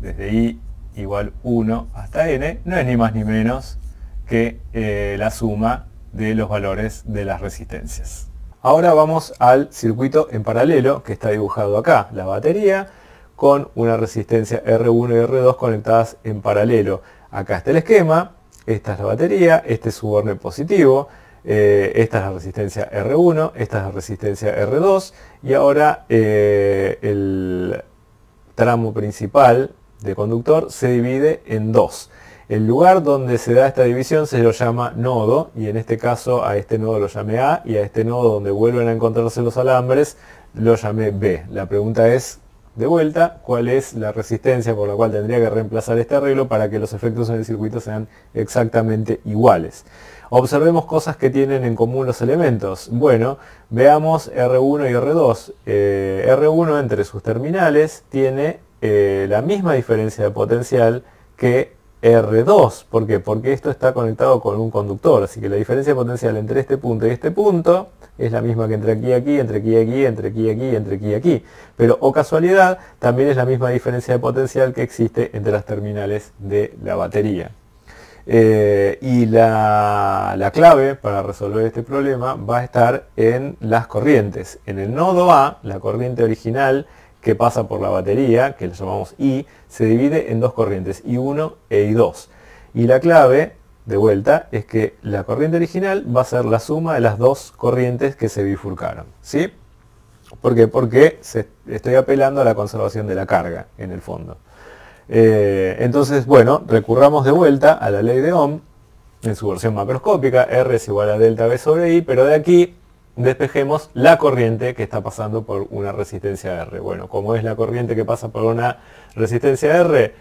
desde i igual 1 hasta n, no es ni más ni menos que eh, la suma de los valores de las resistencias. Ahora vamos al circuito en paralelo que está dibujado acá, la batería con una resistencia R1 y R2 conectadas en paralelo. Acá está el esquema, esta es la batería, este es su borne positivo, eh, esta es la resistencia R1, esta es la resistencia R2 y ahora eh, el tramo principal de conductor se divide en dos. El lugar donde se da esta división se lo llama nodo y en este caso a este nodo lo llamé A y a este nodo donde vuelven a encontrarse los alambres lo llamé B. La pregunta es, de vuelta, cuál es la resistencia por la cual tendría que reemplazar este arreglo para que los efectos en el circuito sean exactamente iguales. Observemos cosas que tienen en común los elementos. Bueno, veamos R1 y R2. Eh, R1 entre sus terminales tiene eh, la misma diferencia de potencial que R2. ¿Por qué? Porque esto está conectado con un conductor. Así que la diferencia de potencial entre este punto y este punto es la misma que entre aquí y aquí, entre aquí y aquí, entre aquí y aquí, entre aquí y aquí. Pero, o casualidad, también es la misma diferencia de potencial que existe entre las terminales de la batería. Eh, y la, clave para resolver este problema va a estar en las corrientes. En el nodo A, la corriente original que pasa por la batería, que le llamamos I, se divide en dos corrientes, I1 e I2. Y la clave, de vuelta, es que la corriente original va a ser la suma de las dos corrientes que se bifurcaron. ¿sí? ¿Por qué? Porque estoy apelando a la conservación de la carga, en el fondo. Eh, entonces, bueno, recurramos de vuelta a la ley de Ohm en su versión macroscópica, R es igual a delta V sobre I, pero de aquí despejemos la corriente que está pasando por una resistencia R. Bueno, como es la corriente que pasa por una resistencia R,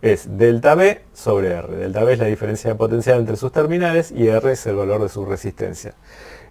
es delta V sobre R. Delta B es la diferencia de potencial entre sus terminales y R es el valor de su resistencia.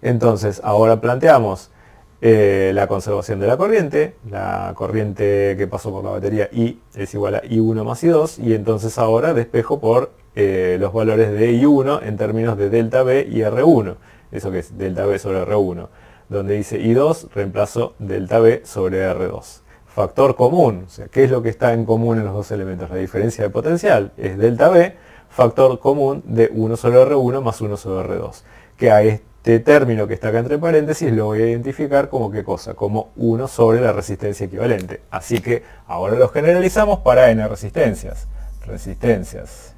Entonces, ahora planteamos eh, la conservación de la corriente, la corriente que pasó por la batería I es igual a I1 más I2, y entonces ahora despejo por eh, los valores de I1 en términos de delta B y R1, eso que es delta B sobre R1, donde dice I2 reemplazo delta B sobre R2. Factor común, o sea, ¿qué es lo que está en común en los dos elementos? La diferencia de potencial es delta B, factor común de 1 sobre R1 más 1 sobre R2, que a este este término que está acá entre paréntesis lo voy a identificar como qué cosa, como 1 sobre la resistencia equivalente. Así que ahora lo generalizamos para n resistencias. Resistencias.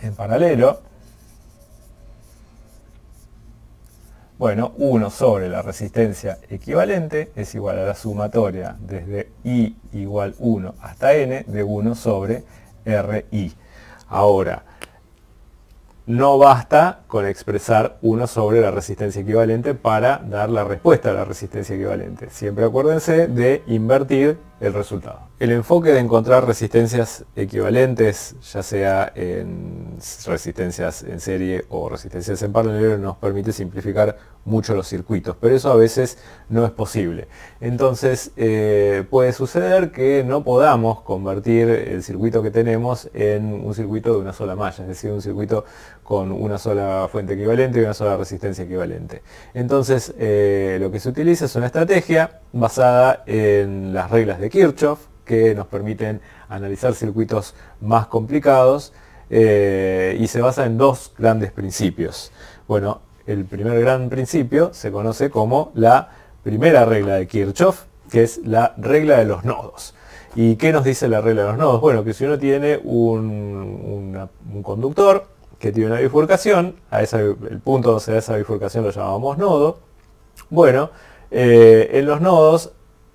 En paralelo. Bueno, 1 sobre la resistencia equivalente es igual a la sumatoria desde i igual 1 hasta n de 1 sobre ri. Ahora, no basta con expresar una sobre la resistencia equivalente para dar la respuesta a la resistencia equivalente. Siempre acuérdense de invertir el resultado. El enfoque de encontrar resistencias equivalentes, ya sea en resistencias en serie o resistencias en paralelo, nos permite simplificar mucho los circuitos, pero eso a veces no es posible. Entonces eh, puede suceder que no podamos convertir el circuito que tenemos en un circuito de una sola malla, es decir, un circuito con una sola fuente equivalente y una sola resistencia equivalente. Entonces eh, lo que se utiliza es una estrategia basada en las reglas de Kirchhoff que nos permiten analizar circuitos más complicados eh, y se basa en dos grandes principios. Bueno, el primer gran principio se conoce como la primera regla de Kirchhoff, que es la regla de los nodos. ¿Y qué nos dice la regla de los nodos? Bueno, que si uno tiene un conductor, que tiene una bifurcación, a el punto donde se da esa bifurcación lo llamamos nodo. Bueno, eh, en los nodos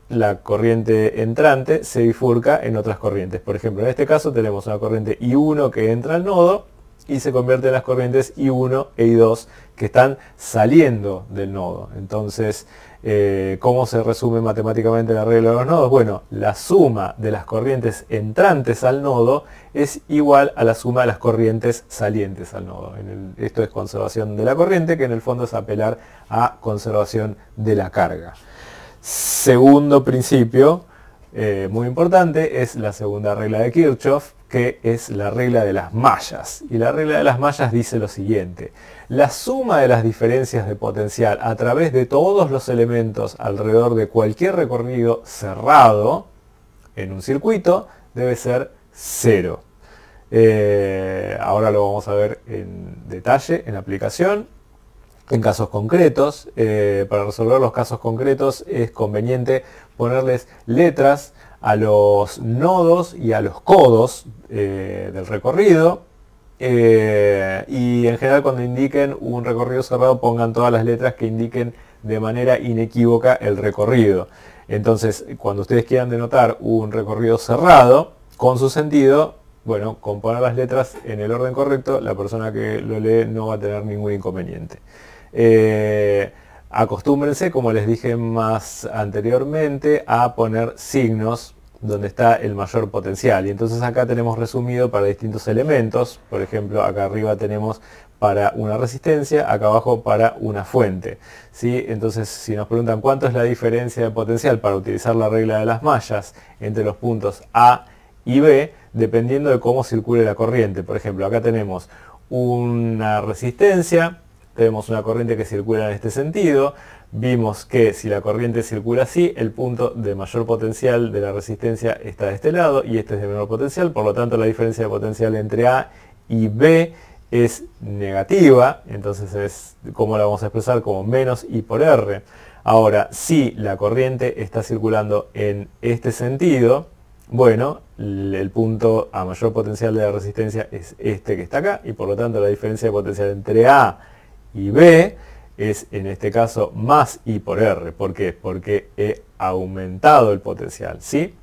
la corriente entrante se bifurca en otras corrientes. Por ejemplo, en este caso tenemos una corriente I1 que entra al nodo y se convierte en las corrientes I1 e I2 que están saliendo del nodo. Entonces, eh, ¿cómo se resume matemáticamente la regla de los nodos? Bueno, la suma de las corrientes entrantes al nodo es igual a la suma de las corrientes salientes al nodo. esto es conservación de la corriente, que en el fondo es apelar a conservación de la carga. Segundo principio, eh, muy importante, es la segunda regla de Kirchhoff, es la regla de las mallas. Y la regla de las mallas dice lo siguiente. La suma de las diferencias de potencial a través de todos los elementos alrededor de cualquier recorrido cerrado en un circuito debe ser cero. Eh, ahora lo vamos a ver en detalle en aplicación en casos concretos. Eh, para resolver los casos concretos es conveniente ponerles letras a los nodos y a los codos eh, del recorrido. Eh, y en general cuando indiquen un recorrido cerrado pongan todas las letras que indiquen de manera inequívoca el recorrido. Entonces cuando ustedes quieran denotar un recorrido cerrado con su sentido, bueno, con poner las letras en el orden correcto, la persona que lo lee no va a tener ningún inconveniente. Eh, acostúmbrense, como les dije más anteriormente, a poner signos donde está el mayor potencial. Y entonces acá tenemos resumido para distintos elementos, por ejemplo, acá arriba tenemos para una resistencia, acá abajo para una fuente. Entonces, si nos preguntan cuánto es la diferencia de potencial para utilizar la regla de las mallas entre los puntos A y B, dependiendo de cómo circule la corriente. Por ejemplo, acá tenemos una resistencia, tenemos una corriente que circula en este sentido, Vimos que si la corriente circula así, el punto de mayor potencial de la resistencia está de este lado y este es de menor potencial, por lo tanto la diferencia de potencial entre A y B es negativa, entonces es como la vamos a expresar como menos I por R. Ahora, si la corriente está circulando en este sentido, bueno, el punto a mayor potencial de la resistencia es este que está acá y por lo tanto la diferencia de potencial entre A y B es en este caso más I por R. ¿Por qué? Porque he aumentado el potencial, ¿sí?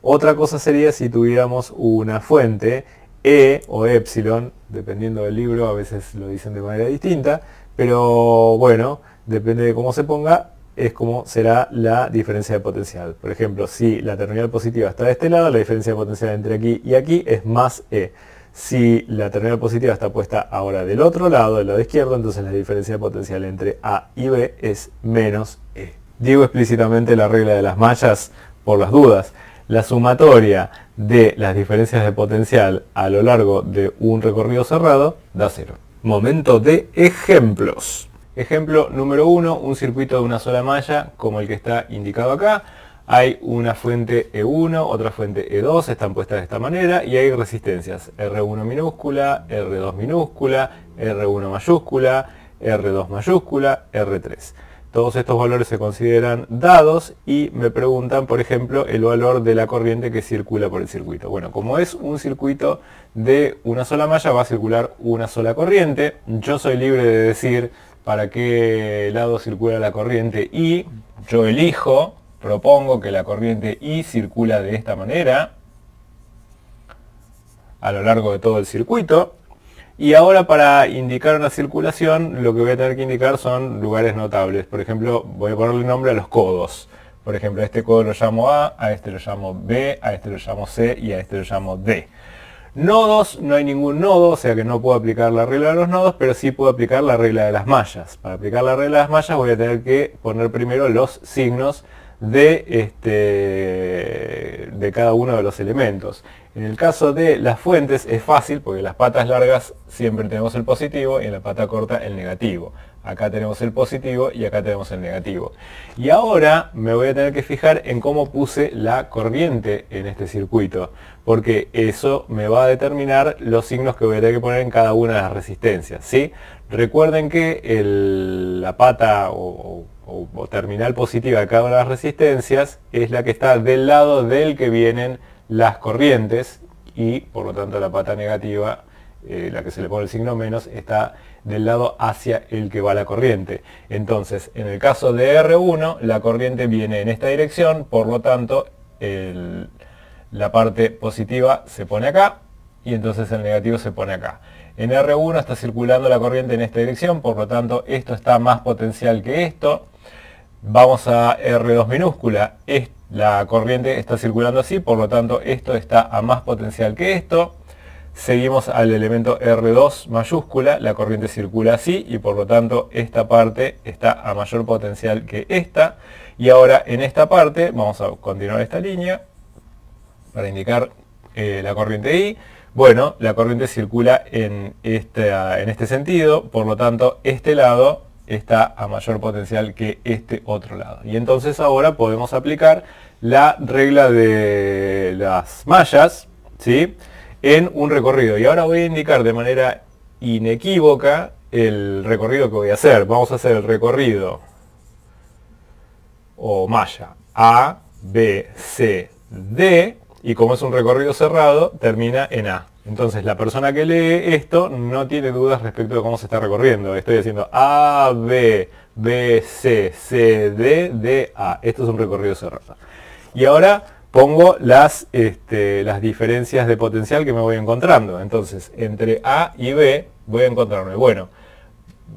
Otra cosa sería si tuviéramos una fuente E o Epsilon, dependiendo del libro, a veces lo dicen de manera distinta, pero bueno, depende de cómo se ponga, es como será la diferencia de potencial. Por ejemplo, si la terminal positiva está de este lado, la diferencia de potencial entre aquí y aquí es más E. Si la terminal positiva está puesta ahora del otro lado, del lado izquierdo, entonces la diferencia de potencial entre A y B es menos E. Digo explícitamente la regla de las mallas por las dudas. La sumatoria de las diferencias de potencial a lo largo de un recorrido cerrado da cero. Momento de ejemplos. Ejemplo número 1, un circuito de una sola malla como el que está indicado acá. Hay una fuente E1, otra fuente E2, están puestas de esta manera y hay resistencias R1 minúscula, R2 minúscula, R1 mayúscula, R2 mayúscula, R3. Todos estos valores se consideran dados y me preguntan, por ejemplo, el valor de la corriente que circula por el circuito. Bueno, como es un circuito de una sola malla, va a circular una sola corriente. Yo soy libre de decir para qué lado circula la corriente y yo elijo propongo que la corriente I circula de esta manera a lo largo de todo el circuito. Y ahora para indicar una circulación lo que voy a tener que indicar son lugares notables. Por ejemplo, voy a ponerle nombre a los codos. Por ejemplo, a este codo lo llamo A, a este lo llamo B, a este lo llamo C y a este lo llamo D. Nodos, no hay ningún nodo, o sea que no puedo aplicar la regla de los nodos, pero sí puedo aplicar la regla de las mallas. Para aplicar la regla de las mallas voy a tener que poner primero los signos de, este, de cada uno de los elementos. En el caso de las fuentes es fácil porque las patas largas siempre tenemos el positivo y en la pata corta el negativo. Acá tenemos el positivo y acá tenemos el negativo. Y ahora me voy a tener que fijar en cómo puse la corriente en este circuito, porque eso me va a determinar los signos que voy a tener que poner en cada una de las resistencias. ¿sí? Recuerden que la pata o o, terminal positiva de cada una de las resistencias es la que está del lado del que vienen las corrientes y por lo tanto la pata negativa, eh, la que se le pone el signo menos, está del lado hacia el que va la corriente. Entonces, en el caso de R1, la corriente viene en esta dirección, por lo tanto, la parte positiva se pone acá y entonces el negativo se pone acá. En R1 está circulando la corriente en esta dirección, por lo tanto esto está más potencial que esto. Vamos a R2 minúscula, la corriente está circulando así, por lo tanto esto está a más potencial que esto. Seguimos al elemento R2 mayúscula, la corriente circula así y por lo tanto esta parte está a mayor potencial que esta. Y ahora en esta parte, vamos a continuar esta línea para indicar eh, la corriente I. Bueno, la corriente circula en, en este sentido, por lo tanto este lado está a mayor potencial que este otro lado. Y entonces ahora podemos aplicar la regla de las mallas ¿sí? en un recorrido. Y ahora voy a indicar de manera inequívoca el recorrido que voy a hacer. Vamos a hacer el recorrido o malla A, B, C, D y como es un recorrido cerrado, termina en A. Entonces la persona que lee esto no tiene dudas respecto de cómo se está recorriendo. Estoy haciendo A, B, B, C, C, D, D, A. Esto es un recorrido cerrado. Y ahora pongo las, este, las diferencias de potencial que me voy encontrando. Entonces, entre A y B voy a encontrarme. Bueno,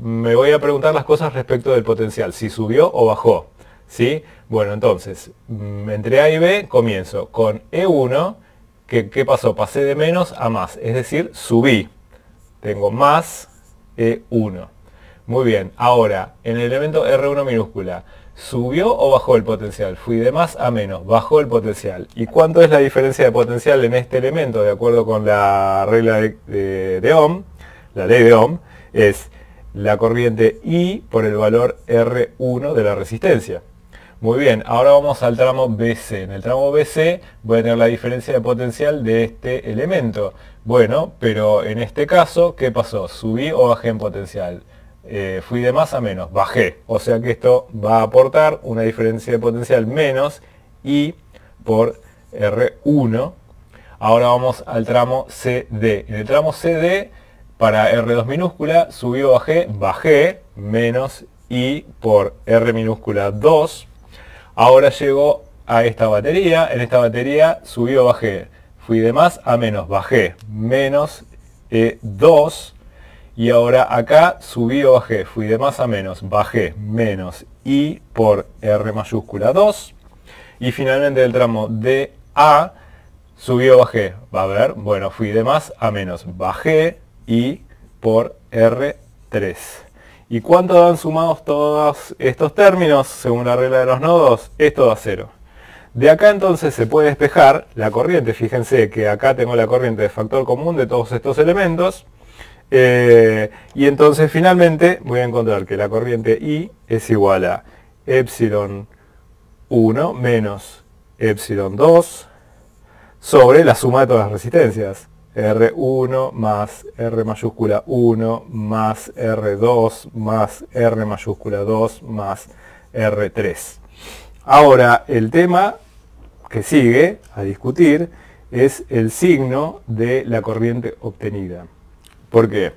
me voy a preguntar las cosas respecto del potencial, si subió o bajó. Bueno, entonces, mm, entre A y B comienzo con E1, que ¿qué pasó? Pasé de menos a más, es decir, subí. Tengo más E1. Muy bien, ahora, en el elemento R1 minúscula, ¿subió o bajó el potencial? Fui de más a menos, bajó el potencial. ¿Y cuánto es la diferencia de potencial en este elemento? De acuerdo con la regla de, de Ohm, la ley de Ohm, es la corriente I por el valor R1 de la resistencia. Muy bien, ahora vamos al tramo BC. En el tramo BC voy a tener la diferencia de potencial de este elemento. Bueno, pero en este caso, ¿qué pasó? ¿Subí o bajé en potencial? Eh, fui de más a menos, bajé. O sea que esto va a aportar una diferencia de potencial menos I por R1. Ahora vamos al tramo CD. En el tramo CD, para R2 minúscula, subí o bajé, bajé, menos I por R minúscula 2 Ahora llegó a esta batería, en esta batería subí o bajé. Fui de más a menos, bajé, menos e eh, 2. Y ahora acá subí o bajé, fui de más a menos, bajé, menos I por R mayúscula 2. Y finalmente el tramo de A, subí o bajé, va a ver, bueno, fui de más a menos, bajé I por R3. ¿Y cuánto dan sumados todos estos términos según la regla de los nodos? Esto da cero. De acá entonces se puede despejar la corriente. Fíjense que acá tengo la corriente de factor común de todos estos elementos. Eh, y entonces finalmente voy a encontrar que la corriente I es igual a epsilon 1 menos epsilon 2 sobre la suma de todas las resistencias. R1 más R mayúscula 1 más R2 más R mayúscula 2 más R3. Ahora el tema que sigue a discutir es el signo de la corriente obtenida. ¿Por qué?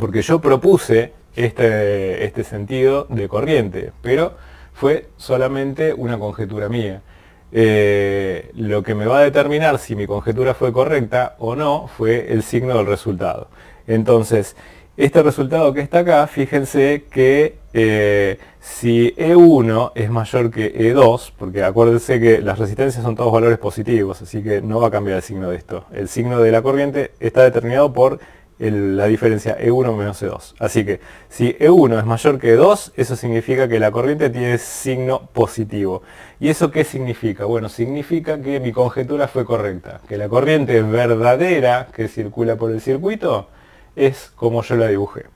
Porque yo propuse este, este sentido de corriente, pero fue solamente una conjetura mía. Eh, lo que me va a determinar si mi conjetura fue correcta o no fue el signo del resultado. Entonces, este resultado que está acá, fíjense que eh, si E1 es mayor que E2, porque acuérdense que las resistencias son todos valores positivos, así que no va a cambiar el signo de esto. El signo de la corriente está determinado por la diferencia E1 menos E2. Así que si E1 es mayor que E2, eso significa que la corriente tiene signo positivo. ¿Y eso qué significa? Bueno, significa que mi conjetura fue correcta, que la corriente verdadera que circula por el circuito es como yo la dibujé.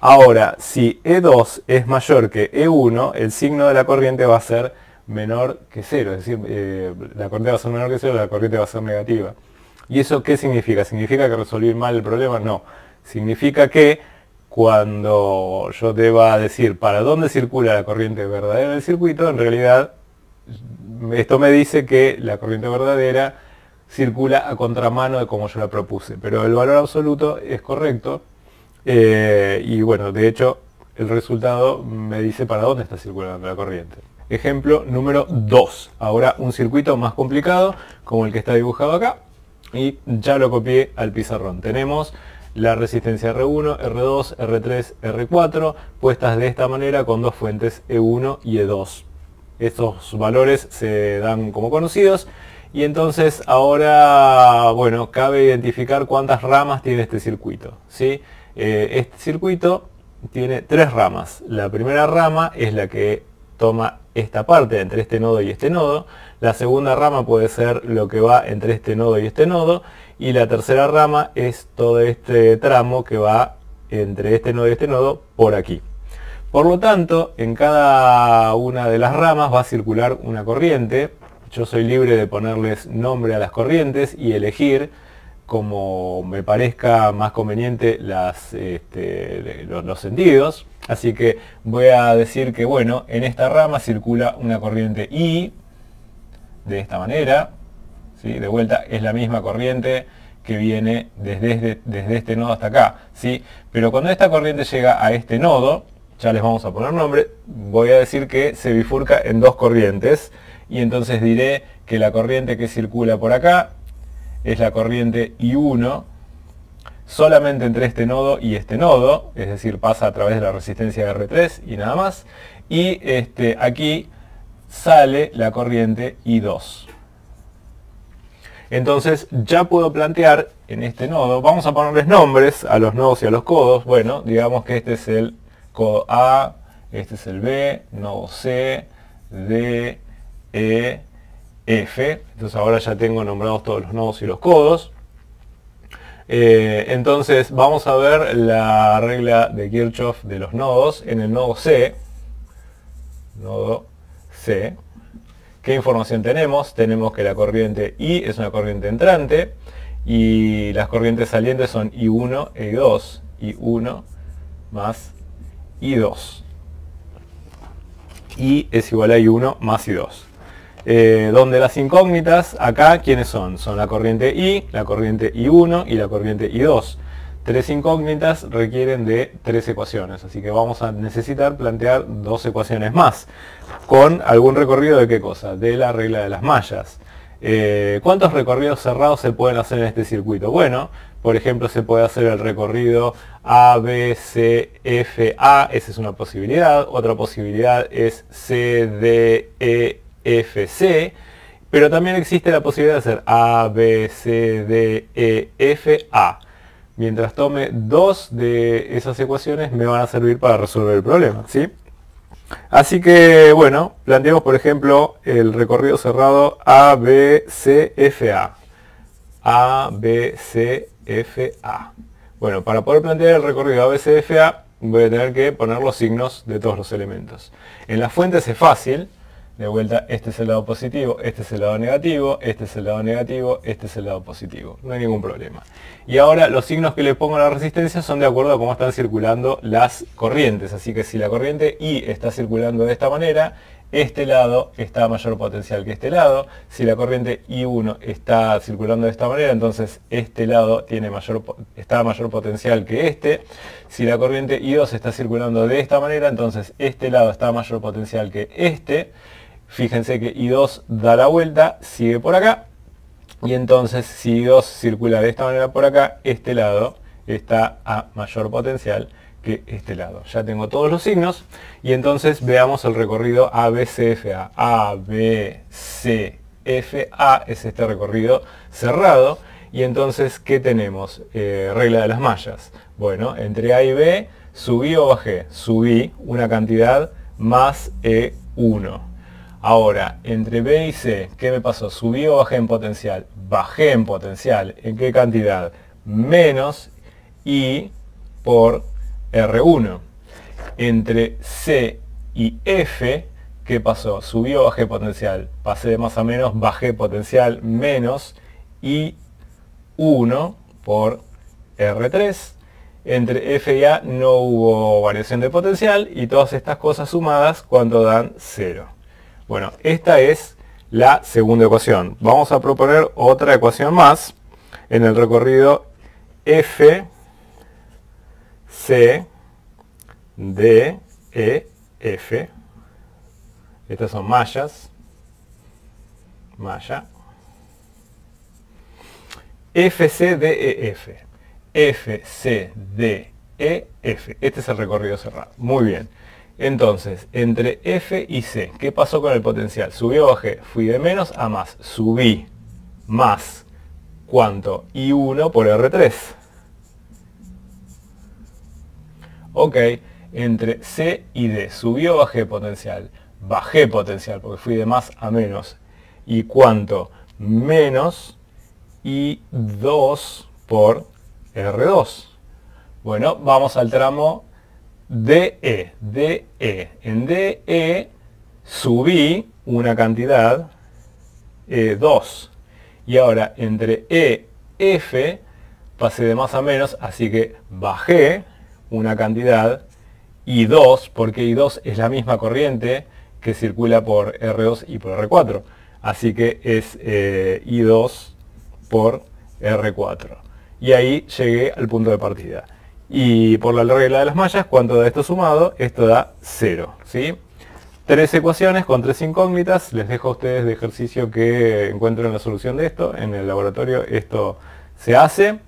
Ahora, si E2 es mayor que E1, el signo de la corriente va a ser menor que 0, es decir, eh, la corriente va a ser menor que 0, la corriente va a ser negativa. ¿Y eso qué significa? ¿Significa que resolví mal el problema? No. Significa que cuando yo deba decir para dónde circula la corriente verdadera del circuito, en realidad esto me dice que la corriente verdadera circula a contramano de como yo la propuse. Pero el valor absoluto es correcto eh, y bueno, de hecho el resultado me dice para dónde está circulando la corriente. Ejemplo número 2. Ahora un circuito más complicado como el que está dibujado acá y ya lo copié al pizarrón. Tenemos la resistencia R1, R2, R3, R4 puestas de esta manera con dos fuentes E1 y E2. Estos valores se dan como conocidos y entonces ahora, bueno, cabe identificar cuántas ramas tiene este circuito. Eh, este circuito tiene tres ramas. La primera rama es la que toma esta parte entre este nodo y este nodo. La segunda rama puede ser lo que va entre este nodo y este nodo. Y la tercera rama es todo este tramo que va entre este nodo y este nodo por aquí. Por lo tanto, en cada una de las ramas va a circular una corriente. Yo soy libre de ponerles nombre a las corrientes y elegir como me parezca más conveniente este, los, sentidos. Así que voy a decir que, bueno, en esta rama circula una corriente I, de esta manera. ¿sí? De vuelta es la misma corriente que viene desde, desde este nodo hasta acá. ¿sí? Pero cuando esta corriente llega a este nodo, ya les vamos a poner nombre, voy a decir que se bifurca en dos corrientes y entonces diré que la corriente que circula por acá es la corriente I1 solamente entre este nodo y este nodo, es decir, pasa a través de la resistencia R3 y nada más. Y este, aquí sale la corriente I2. Entonces ya puedo plantear en este nodo, vamos a ponerles nombres a los nodos y a los codos. Bueno, digamos que este es el codo A, este es el B, nodo C, D, E, F. Entonces ahora ya tengo nombrados todos los nodos y los codos. Eh, entonces vamos a ver la regla de Kirchhoff de los nodos en el nodo C. Nodo C. ¿Qué información tenemos? Tenemos que la corriente I es una corriente entrante y las corrientes salientes son I1 e I2. I1 más I2. I es igual a I1 más I2. Eh, donde las incógnitas acá, ¿quiénes son? Son la corriente I, la corriente I1 y la corriente I2. Tres incógnitas requieren de tres ecuaciones, así que vamos a necesitar plantear dos ecuaciones más, con algún recorrido de qué cosa, de la regla de las mallas. Eh, ¿Cuántos recorridos cerrados se pueden hacer en este circuito? Bueno, por ejemplo, se puede hacer el recorrido A, C, A, esa es una posibilidad. Otra posibilidad es CDEFC, e, Pero también existe la posibilidad de hacer A, e, mientras tome dos de esas ecuaciones me van a servir para resolver el problema. ¿sí? Así que bueno, planteamos por ejemplo el recorrido cerrado ABCFA. ABCFA. Bueno, para poder plantear el recorrido ABCFA voy a tener que poner los signos de todos los elementos. En las fuentes es fácil, de vuelta, este es el lado positivo, este es el lado negativo, este es el lado negativo, este es el lado positivo. No hay ningún problema. Y ahora los signos que le pongo a la resistencia son de acuerdo a cómo están circulando las corrientes. Así que si la corriente I está circulando de esta manera, este lado está a mayor potencial que este lado. Si la corriente I1 está circulando de esta manera, entonces este lado tiene mayor, está a mayor potencial que este. Si la corriente I2 está circulando de esta manera, entonces este lado está a mayor potencial que este. Fíjense que I2 da la vuelta, sigue por acá. Y entonces si I2 circula de esta manera por acá, este lado está a mayor potencial que este lado. Ya tengo todos los signos y entonces veamos el recorrido ABCFA. ABCFA es este recorrido cerrado y entonces ¿qué tenemos? Eh, regla de las mallas. Bueno, entre A y B subí o bajé. Subí una cantidad más E1. Ahora, entre B y C, ¿qué me pasó? ¿Subí o bajé en potencial? Bajé en potencial. ¿En qué cantidad? Menos I por R1. Entre C y F, ¿qué pasó? Subió o bajé potencial? Pasé de más a menos, bajé potencial, menos I1 por R3 entre F y A no hubo variación de potencial y todas estas cosas sumadas cuando dan 0. Bueno, esta es la segunda ecuación. Vamos a proponer otra ecuación más en el recorrido F, C, D, E, F. Estas son mallas. Malla. F, C, D, E, F. F, C, D, E, F. Este es el recorrido cerrado. Muy bien. Entonces, entre F y C, ¿qué pasó con el potencial? Subió o bajé, fui de menos a más, subí, más, ¿cuánto? y 1 por R3. Ok, entre C y D, subió o bajé potencial, bajé potencial porque fui de más a menos, ¿y cuánto? Menos y 2 por R2. Bueno, vamos al tramo DE, DE. En DE subí una cantidad, e eh, 2. y ahora entre e f pasé de más a menos, así que bajé una cantidad I2, porque I2 es la misma corriente que circula por R2 y por R4. Así que es eh, I2 por R4. Y ahí llegué al punto de partida. Y por la regla de las mallas, cuando da esto sumado, esto da 0. ¿sí? Tres ecuaciones con tres incógnitas. Les dejo a ustedes de ejercicio que encuentren la solución de esto. En el laboratorio esto se hace.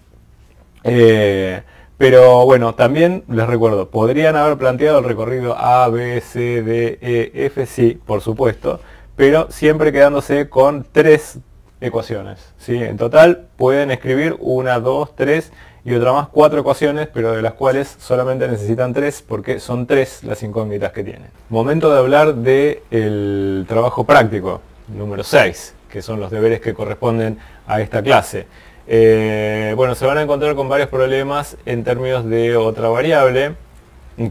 Eh, pero bueno, también les recuerdo, podrían haber planteado el recorrido A, B, C, D, E, F, sí, por supuesto, pero siempre quedándose con tres ecuaciones. ¿sí? En total pueden escribir una, dos, tres y otra más cuatro ecuaciones, pero de las cuales solamente necesitan tres porque son tres las incógnitas que tienen. Momento de hablar del trabajo práctico, número 6, que son los deberes que corresponden a esta clase. Eh, bueno, se van a encontrar con varios problemas en términos de otra variable,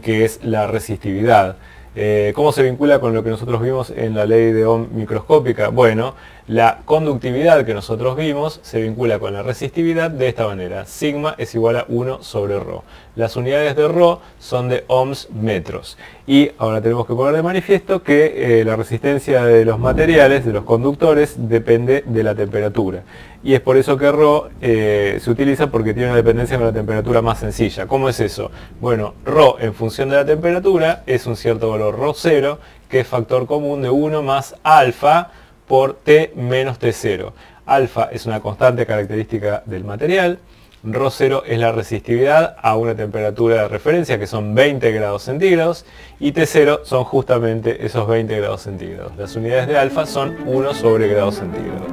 que es la resistividad. Eh, ¿Cómo se vincula con lo que nosotros vimos en la ley de Ohm microscópica? Bueno, la conductividad que nosotros vimos se vincula con la resistividad de esta manera. Sigma es igual a 1 sobre Rho. Las unidades de Rho son de ohms metros. Y ahora tenemos que poner de manifiesto que eh, la resistencia de los materiales, de los conductores, depende de la temperatura. Y es por eso que Rho eh, se utiliza porque tiene una dependencia con la temperatura más sencilla. ¿Cómo es eso? Bueno, Rho en función de la temperatura es un cierto valor Rho 0, que es factor común de 1 más alfa por T menos T0. Alfa es una constante característica del material. Rho 0 es la resistividad a una temperatura de referencia que son 20 grados centígrados y T0 son justamente esos 20 grados centígrados. Las unidades de alfa son 1 sobre grados centígrados.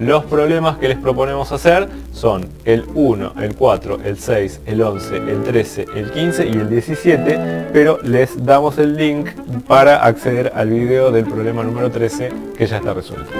Los problemas que les proponemos hacer son el 1, el 4, el 6, el 11, el 13, el 15 y el 17, pero les damos el link para acceder al video del problema número 13 que ya está resuelto.